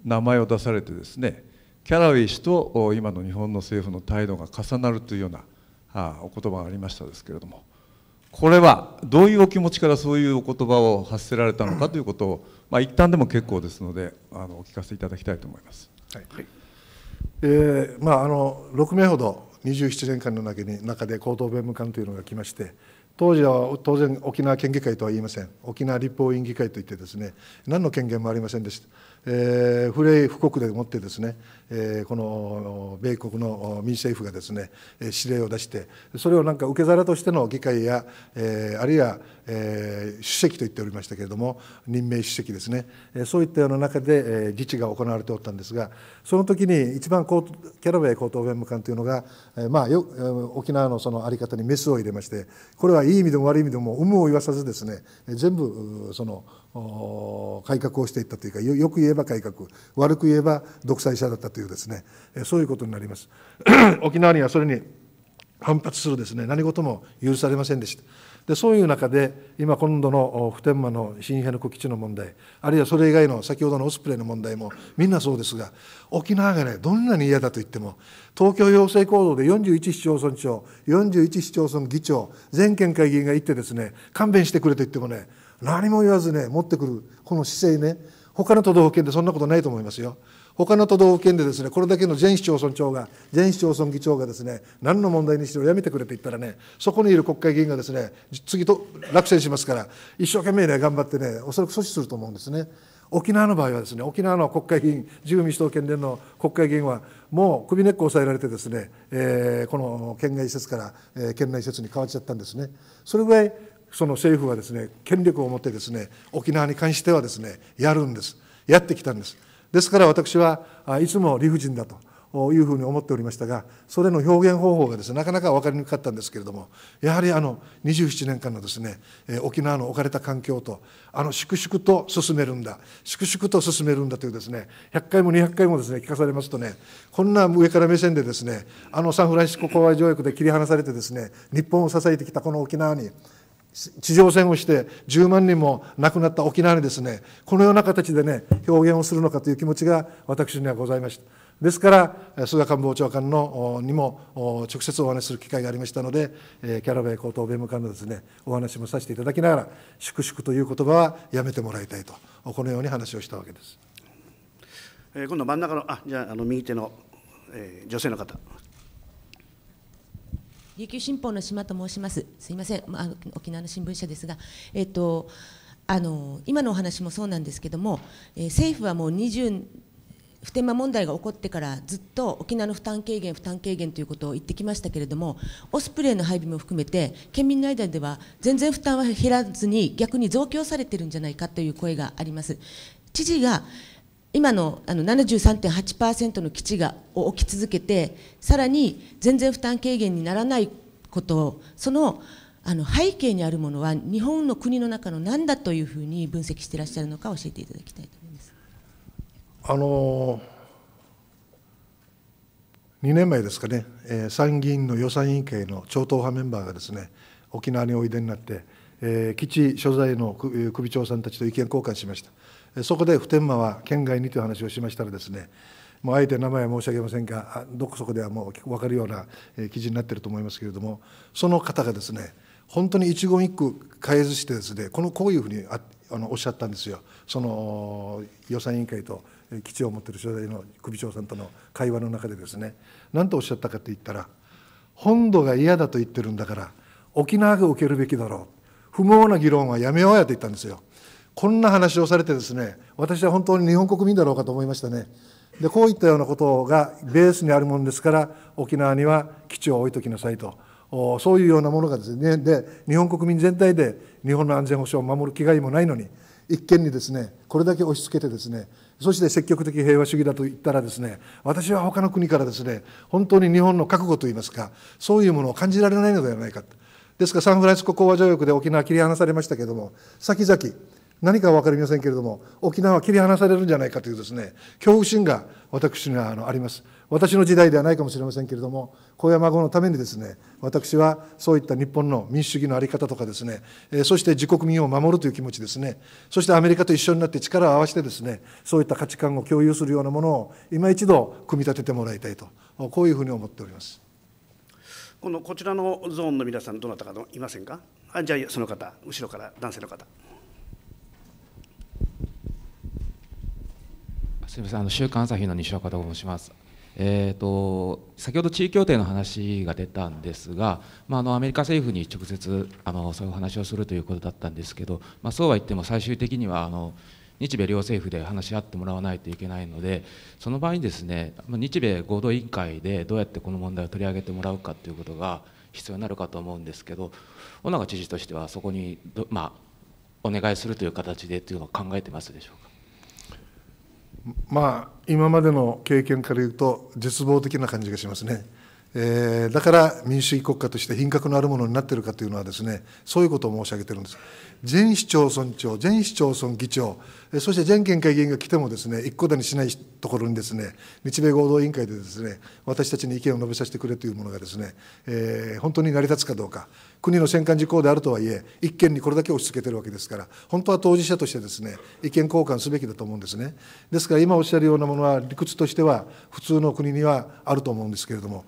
名前を出されてですねキャラウェイ氏と今の日本の政府の態度が重なるというようなお言葉がありましたですけれどもこれはどういうお気持ちからそういうお言葉を発せられたのかということを、まあ、一旦でも結構ですのであのお聞かせいただきたいと思います。はいえーまあ、あの6名ほど27年間の中に中で高等弁務官というのが来まして、当時は当然沖縄県議会とは言いません沖縄立法委員議会といってですね何の権限もありませんでしたえー、不礼不国でもってですね、えこの米国の民政府がですね指令を出してそれをなんか受け皿としての議会や、えあるいは、え主席と言っておりましたけれども任命主席ですね、えそういったような中で、え治が行われておったんですがその時に一番キャラウェイ高等弁務官というのが、えまあ、よ沖縄のそのあり方にメスを入れましてこれはいい意味でも悪い意味でも有無を言わさずですね全部その改革をしていったというかよく言えば改革悪く言えば独裁者だったというですねそういうことになります 沖縄にはそれに反発するですね何事も許されませんでしたでそういう中で今今度の普天間の新辺野古基地の問題あるいはそれ以外の先ほどのオスプレイの問題もみんなそうですが沖縄がねどんなに嫌だと言っても東京要請行動で41市町村長41市町村議長全県会議員が行ってですね勘弁してくれと言ってもね何も言わずね持ってくるこの姿勢ね他の都道府県でそんなことないと思いますよ他の都道府県でですねこれだけの全市町村長が全市町村議長がですね何の問題にしもやめてくれと言ったらねそこにいる国会議員がですね次と落選しますから一生懸命ね頑張ってねおそらく阻止すると思うんですね。沖縄の場合はですね沖縄の国会議員自由民主党県連の国会議員はもう首根っこ押さえられてですね、えー、この県外施設から、えー、県内施設に変わっちゃったんですねそれぐらいその政府はですね、権力を持ってですね、沖縄に関してはですね、やるんです。やってきたんです。ですから私はいつも理不尽だというふうに思っておりましたが、それの表現方法がですね、なかなか分かりにくかったんですけれども、やはりあの27年間のですね、沖縄の置かれた環境と、あの粛々と進めるんだ、粛々と進めるんだというですね、100回も200回もですね、聞かされますとね、こんな上から目線でですね、あのサンフランシスコ講和条約で切り離されてですね、日本を支えてきたこの沖縄に、地上戦をして10万人も亡くなった沖縄にですねこのような形でね表現をするのかという気持ちが私にはございましたですから菅官房長官のにも直接お話しする機会がありましたのでキャラベイ高等弁務官のですねお話もさせていただきながら粛々という言葉はやめてもらいたいとこのように話をしたわけです今度真ん中のあじゃあの右手の、えー、女性の方琉球新報の島と申します。すいません、まあ、沖縄の新聞社ですが、えっ、ー、とあの今のお話もそうなんですけども、えー、政府はもう20普天間問題が起こってからずっと沖縄の負担軽減、負担軽減ということを言ってきましたけれども、オスプレイの配備も含めて、県民の間では全然負担は減らずに、逆に増強されてるんじゃないかという声があります。知事が今のあの73.8%の基地が起き続けてさらに全然負担軽減にならないことそのあの背景にあるものは日本の国の中の何だというふうに分析していらっしゃるのか教えていただきたいと思います。あの2年前ですかね、えー、参議院の予算委員会の超党派メンバーがですね沖縄においでになって、えー、基地所在の首長さんたちと意見交換しました。そこで普天間は県外にという話をしましたらですねもうあえて名前は申し上げませんがどこそこではもう分かるような記事になっていると思いますけれどもその方がですね本当に一言一句変えずしてですねこのこういうふうにああのおっしゃったんですよその予算委員会と基地を持っている所在の首長さんとの会話の中でですね何とおっしゃったかって言ったら本土が嫌だと言ってるんだから沖縄が受けるべきだろう不毛な議論はやめようやと言ったんですよ。こんな話をされてですね私は本当に日本国民だろうかと思いましたねでこういったようなことがベースにあるものですから沖縄には基地を置いときなさいとそういうようなものがですねで日本国民全体で日本の安全保障を守る気概もないのに一見にですねこれだけ押し付けてですねそして積極的平和主義だと言ったらですね私は他の国からですね本当に日本の覚悟といいますかそういうものを感じられないのではないかですからサンフランシスコ講和条約で沖縄切り離されましたけれども先々何か分かりませんけれども沖縄は切り離されるんじゃないかというですね恐怖心が私にはあのあります私の時代ではないかもしれませんけれども子や孫のためにですね私はそういった日本の民主主義の在り方とかですね、えそして自国民を守るという気持ちですねそしてアメリカと一緒になって力を合わせてですねそういった価値観を共有するようなものを今一度組み立ててもらいたいとこういうふうに思っております。このこちらのゾーンの皆さんどなたかいませんかあじゃあその方後ろから男性の方。すみませんあの週刊朝日の西岡と申します。えーと、先ほど地位協定の話が出たんですが、まあ、あのアメリカ政府に直接あのそういう話をするということだったんですけど、まあ、そうは言っても最終的にはあの日米両政府で話し合ってもらわないといけないのでその場合にですね日米合同委員会でどうやってこの問題を取り上げてもらうかということが必要になるかと思うんですけど尾長知事としてはそこにまあ、お願いするという形でというのを考えてますでしょうか。まあ、今までの経験から言うと、絶望的な感じがしますね。えー、だから民主主義国家として品格のあるものになっているかというのはですね、そういうことを申し上げてるんです。全市町村長、全市町村議長、そして全県会議員が来てもですね、一個だにしないところにですね、日米合同委員会でですね、私たちに意見を述べさせてくれというものがですね、えー、本当に成り立つかどうか、国の戦艦事項であるとはいえ一件にこれだけ押し付けてるわけですから本当は当事者としてですね意見交換すべきだと思うんですねですから今おっしゃるようなものは理屈としては普通の国にはあると思うんですけれども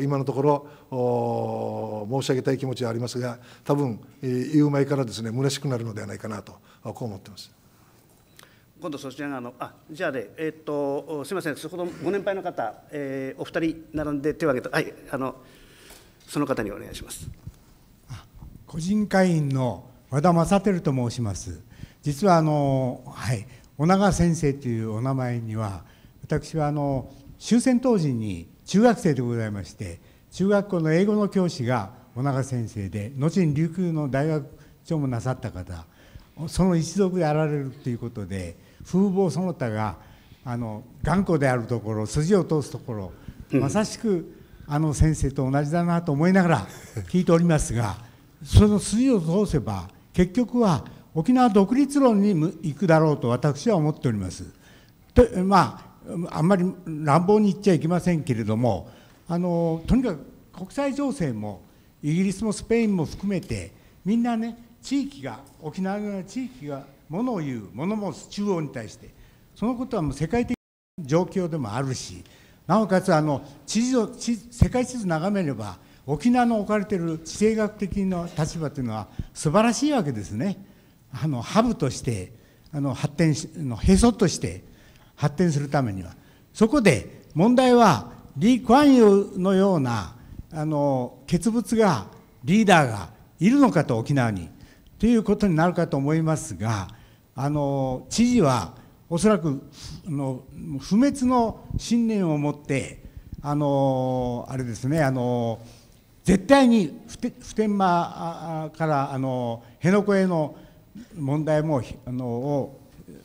今のところ申し上げたい気持ちはありますが多分言う前からですね虚しくなるのではないかなとこう思ってます。今度そちら側のあじゃあで、えー、っとすみません、そほどご年配の方、えー、お二人並んで手を挙げた、はい、あのその方にお願いします。個人会員の和田正輝と申します実はあの、はい、小長先生というお名前には私はあの終戦当時に中学生でございまして中学校の英語の教師が小長先生で後に琉球の大学長もなさった方その一族であられるということで風貌その他があの頑固であるところ筋を通すところまさしくあの先生と同じだなと思いながら聞いておりますがその筋を通せば結局は沖縄独立論に行くだろうと私は思っております。とまああんまり乱暴に言っちゃいけませんけれどもあのとにかく国際情勢もイギリスもスペインも含めてみんなね地域が沖縄の地域がものを言うものも中央に対してそのことはもう世界的な状況でもあるしなおかつあの地図を世界地図眺めれば沖縄の置かれてる地政学的な立場というのは素晴らしいわけですね。あのハブとしてあの発展しのへそとして発展するためにはそこで問題はリ・クアンユのようなあの傑物がリーダーがいるのかと沖縄にということになるかと思いますがあの知事はおそらくあの不滅の信念を持ってあのあれですねあの絶対に普天間からあの辺野古への問題もあのを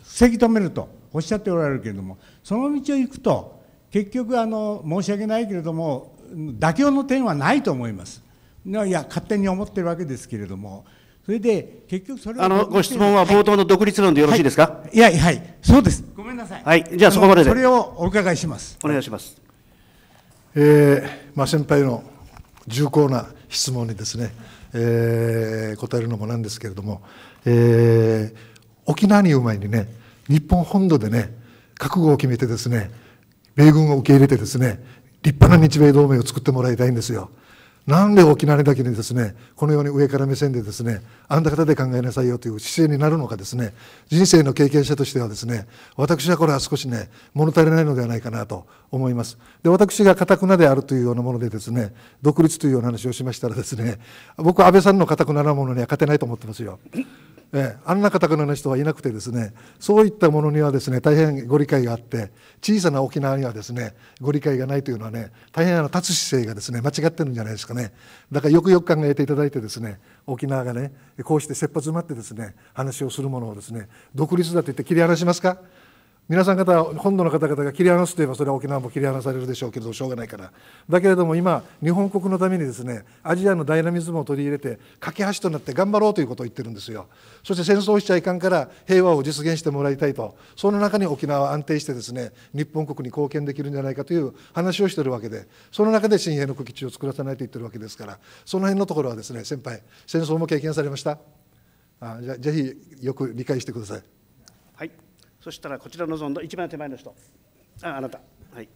防ぎ止めるとおっしゃっておられるけれどもその道を行くと結局あの申し訳ないけれども妥協の点はないと思います。いや勝手に思ってるわけですけれどもそれで結局それあのご質問は冒頭の独立論でよろしいですか、はい、いやはいそうですごめんなさいはいじゃあそこまででそれをお伺いしますお願いしますえー、まあ先輩の重厚な質問にですね、えー、答えるのもなんですけれども、えー、沖縄に言う前にね日本本土でね覚悟を決めてですね米軍を受け入れてですね立派な日米同盟を作ってもらいたいんですよ。なんで沖縄だけにですねこのように上から目線でですねあんた方で考えなさいよという姿勢になるのかですね人生の経験者としてはですね私はこれは少しね物足りないのではないかなと思いますで私がかたくなであるというようなものでですね独立というような話をしましたらですね僕は安倍さんのかたくななものには勝てないと思ってますよえあんな方々の人はいなくてですねそういったものにはですね大変ご理解があって小さな沖縄にはですねご理解がないというのはね大変あの立つ姿勢がですね間違ってるんじゃないですかねだからよくよく考えていただいてですね沖縄がねこうして切羽詰まってですね話をするものをですね独立だと言って切り離しますか皆さん方本土の方々が切り離すといえばそれは沖縄も切り離されるでしょうけれどしょうがないからだけれども今日本国のためにですねアジアのダイナミズムを取り入れて架け橋となって頑張ろうということを言ってるんですよそして戦争しちゃいかんから平和を実現してもらいたいとその中に沖縄は安定してですね日本国に貢献できるんじゃないかという話をしてるわけでその中で新兵の基地を作らせないと言ってるわけですからその辺のところはですね先輩戦争も経験されましたあじゃぜひよく理解してください。はいそしたらこちらのゾーンの一番手前の人ああなたはい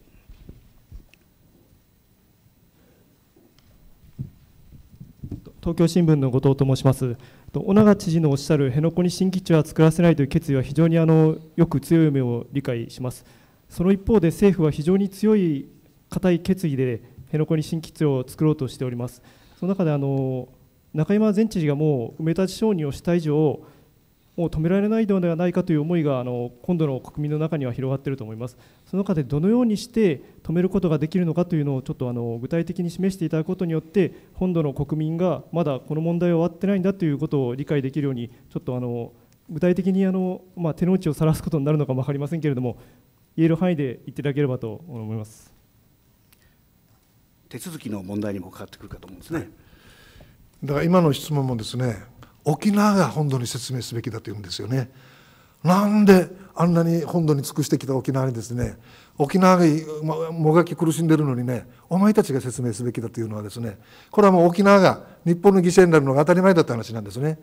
東京新聞の後藤と申します尾長知事のおっしゃる辺野古に新基地は作らせないという決意は非常にあのよく強い目を理解しますその一方で政府は非常に強い固い決意で辺野古に新基地を作ろうとしておりますその中であの中山前知事がもう埋め立て承認をした以上もう止められないのではないかという思いがあの今度の国民の中には広がっていると思います。その中でどのようにして止めることができるのかというのをちょっとあの具体的に示していただくことによって本土の国民がまだこの問題は終わってないんだということを理解できるようにちょっとあの具体的にあの、まあ、手の内を晒すことになるのかも分かりませんけれども言える範囲で言っていただければと思います。手続きの問題にもかかってくるかと思うんですね。だから今の質問もですね沖縄が本土に説明すべきだというんですよね。なんであんなに本土に尽くしてきた沖縄にですね沖縄がもがき苦しんでるのにねお前たちが説明すべきだというのはですねこれはもう沖縄が日本の犠牲になるのが当たり前だって話なんですね。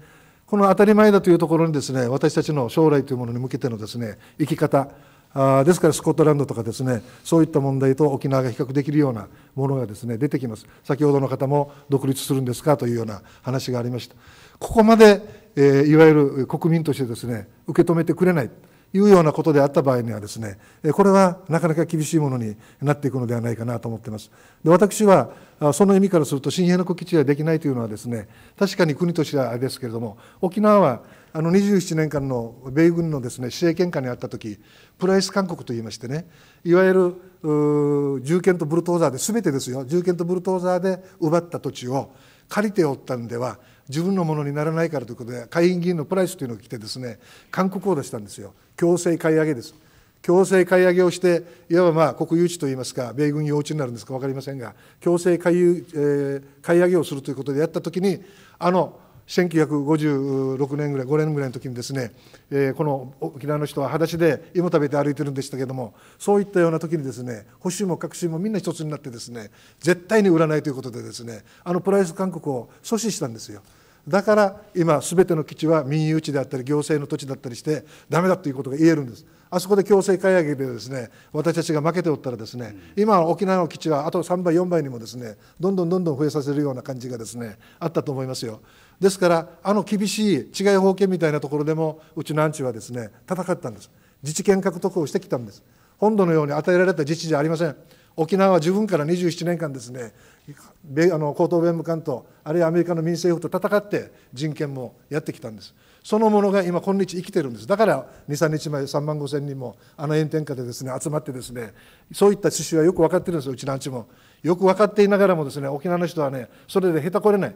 この当たり前だというところにですね私たちの将来というものに向けてのですね生き方あですからスコットランドとかですねそういった問題と沖縄が比較できるようなものがですね出てきます先ほどの方も独立するんですかというような話がありました。ここまで、えー、いわゆる国民としてですね受け止めてくれないというようなことであった場合にはですねこれはなかなか厳しいものになっていくのではないかなと思っていますで私はその意味からすると新兵の国基地はできないというのはですね確かに国としてはあれですけれども沖縄はあの27年間の米軍のですね政権下にあった時プライス勧告といいましてねいわゆる銃剣とブルトーザーですべてですよ銃剣とブルトーザーで奪った土地を借りておったんでは自分のものにならないからということで下院議員のプライスというのを着てですね勧告を出したんですよ強制買い上げです強制買い上げをしていわばまあ国有地といいますか米軍用地になるんですか分かりませんが強制買い,、えー、買い上げをするということでやったときにあの1956年ぐらい5年ぐらいの時にですね、えー、この沖縄の人は裸足で芋食べて歩いてるんでしたけどもそういったような時にですね保守も革新もみんな一つになってですね絶対に売らないということでですねあのプライス勧告を阻止したんですよ。だから今すべての基地は民有地であったり行政の土地だったりしてダメだということが言えるんですあそこで強制買い上げでですね私たちが負けておったらですね、うん、今沖縄の基地はあと3倍4倍にもですねどんどんどんどん増えさせるような感じがですねあったと思いますよですからあの厳しい違い方権みたいなところでもうちのアンチはですね戦ったんです自治権獲得をしてきたんです本土のように与えられた自治じゃありません沖縄は自分から27年間ですねあの高等弁務官とあるいはアメリカの民政府と戦って人権もやってきたんですそのものが今今日生きてるんですだから23日前3万5千人もあの炎天下でですね集まってですねそういった趣旨はよく分かってるんですようちのアンチもよく分かっていながらもですね沖縄の人はねそれでへたこれない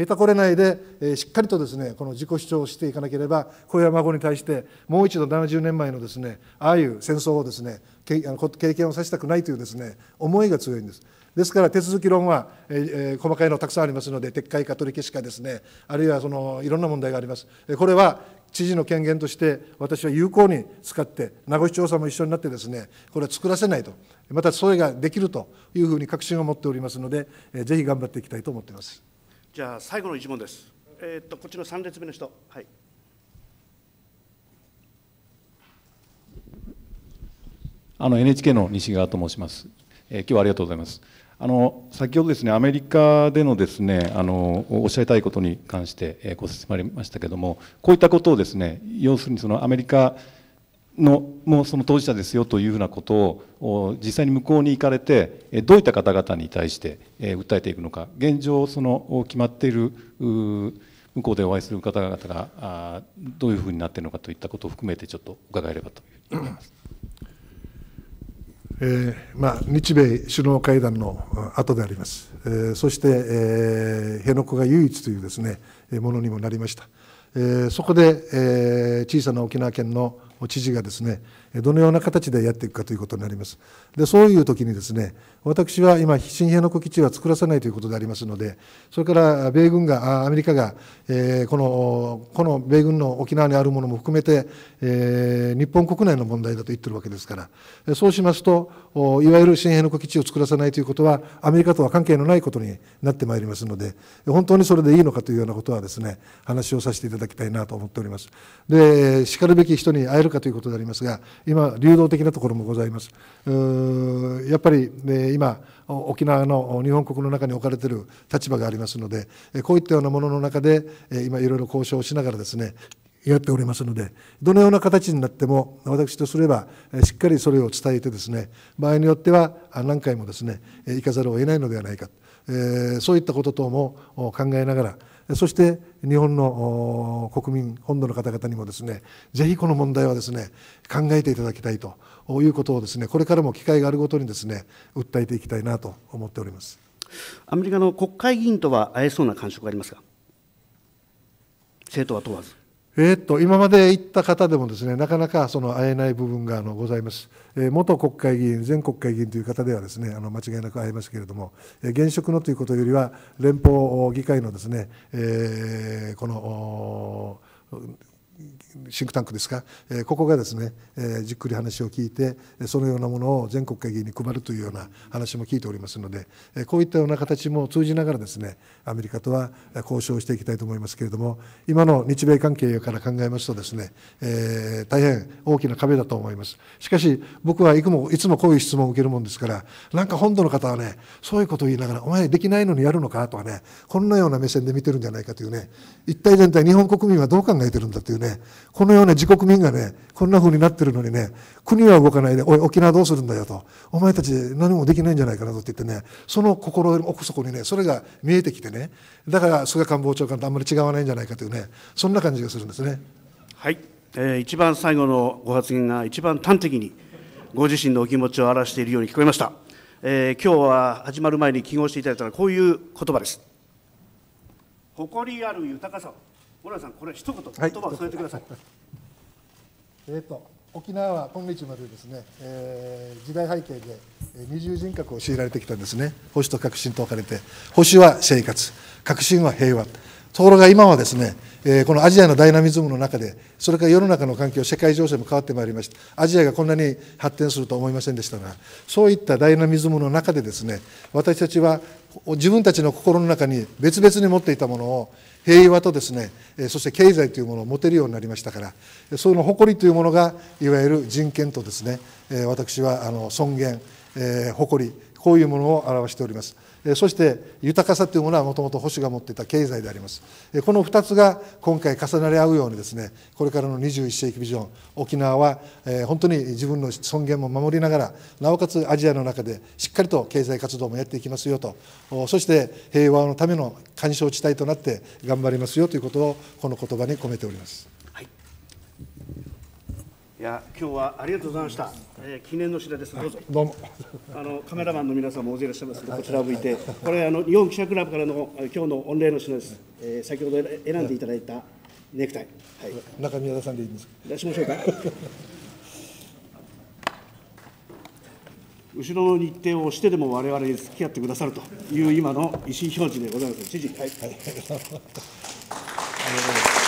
へたこれないで、えー、しっかりとですねこの自己主張をしていかなければ子や孫に対してもう一度70年前のですねああいう戦争をですね経験をさせたくないというですね思いが強いんです。ですから手続き論は、えー、細かいのたくさんありますので撤回か取り消しかですねあるいはそのいろんな問題があります。これは知事の権限として私は有効に使って名護市長さんも一緒になってですねこれは作らせないとまたそれができるというふうに確信を持っておりますので、えー、ぜひ頑張っていきたいと思っています。じゃあ最後の一問です。えー、っとこっちの三列目の人、はい。あの NHK の西川と申します。えー、今日はありがとうございます。あの先ほどですねアメリカでのですねあのおっしゃりたいことに関して、えー、ご説明ありましたけれども、こういったことをですね要するにそのアメリカのもうその当事者ですよというふうなことを実際に向こうに行かれてどういった方々に対して訴えていくのか現状その決まっている向こうでお会いする方々がどういうふうになっているのかといったことを含めてちょっと伺えればと思います。えーまあ、日米首脳会談の後であります、えー、そして、えー、辺野古が唯一というです、ね、ものにもなりました。えー、そこで、えー、小さな沖縄県の知事がですねどのような形でやっていくかということになります。でそういう時にですね私は今新兵の小基地は作らせないということでありますのでそれから米軍がアメリカが、えー、このこの米軍の沖縄にあるものも含めて、えー、日本国内の問題だと言ってるわけですからそうしますといわゆる新兵の小基地を作らせないということはアメリカとは関係のないことになってまいりますので本当にそれでいいのかというようなことはですね話をさせていただきたいなと思っております。でしかるべき人に会えるかということでありますが今流動的なところもございますやっぱり、ね、今沖縄の日本国の中に置かれている立場がありますのでこういったようなものの中で今いろいろ交渉をしながらですねやっておりますのでどのような形になっても私とすればしっかりそれを伝えてですね場合によっては何回もですね行かざるを得ないのではないか、えー、そういったこと等も考えながらそして日本の国民本土の方々にもですねぜひこの問題はですね考えていただきたいということをですねこれからも機会があるごとにですね訴えていきたいなと思っておりますアメリカの国会議員とは会えそうな感触がありますか政党は問わずえー、っと今まで行った方でもですねなかなかその会えない部分があのございます、えー、元国会議員前国会議員という方ではですねあの間違いなく会えますけれども、えー、現職のということよりは連邦議会のですね、えー、このシンクタンクですか、えここがですね、えじっくり話を聞いてそのようなものを全国会議に配るというような話も聞いておりますので、えこういったような形も通じながらですねアメリカとは交渉していきたいと思いますけれども今の日米関係から考えますとですね、えー、大変大きな壁だと思いますしかし僕はいつもいつもこういう質問を受けるもんですからなんか本土の方はねそういうことを言いながらお前できないのにやるのかとはねこんなような目線で見てるんじゃないかというね一体全体日本国民はどう考えてるんだというねこのような自国民がね、こんな風になってるのにね、国は動かないで、おい、沖縄どうするんだよと、お前たち何もできないんじゃないかなとって言ってね、その心の奥底にね、それが見えてきてね、だから菅官房長官とあんまり違わないんじゃないかというね、そんな感じがするんですね。はい、えー、一番最後のご発言が一番端的に、ご自身のお気持ちを表しているように聞こえました。えー、今日は始まる前に記号していただいたら、こういう言葉です。誇りある豊かさ小原さん、これ一言、言葉を添えてください。はい、えー、っと沖縄は今日までですね、えー、時代背景で二重人格を強いられてきたんですね保守と革新と置かれて保守は生活革新は平和ところが今はですね、えー、このアジアのダイナミズムの中でそれから世の中の環境世界情勢も変わってまいりましたアジアがこんなに発展するとは思いませんでしたがそういったダイナミズムの中でですね私たちは自分たちの心の中に別々に持っていたものを平和とですねそして経済というものを持てるようになりましたからその誇りというものがいわゆる人権とですね私はあの尊厳誇りこういうものを表しております。そして豊かさというものはもともと保守が持っていた経済でありますこの2つが今回重なり合うようにですねこれからの21世紀ビジョン沖縄は本当に自分の尊厳も守りながらなおかつアジアの中でしっかりと経済活動もやっていきますよとそして平和のための干渉地帯となって頑張りますよということをこの言葉に込めております。いや今日はありがとうございました、えー、記念の品ですどうぞどうもあのカメラマンの皆さんも大勢いらっしゃいますこちらを向いてこれあの日本記者クラブからの今日の御礼の品です、えー、先ほど選んでいただいたネクタイ、はい、中宮田さんでいいんですか出しましょうか後ろの日程を押してでも我々に付き合ってくださるという今の意思表示でございます知事はい、はい、ありがとうございます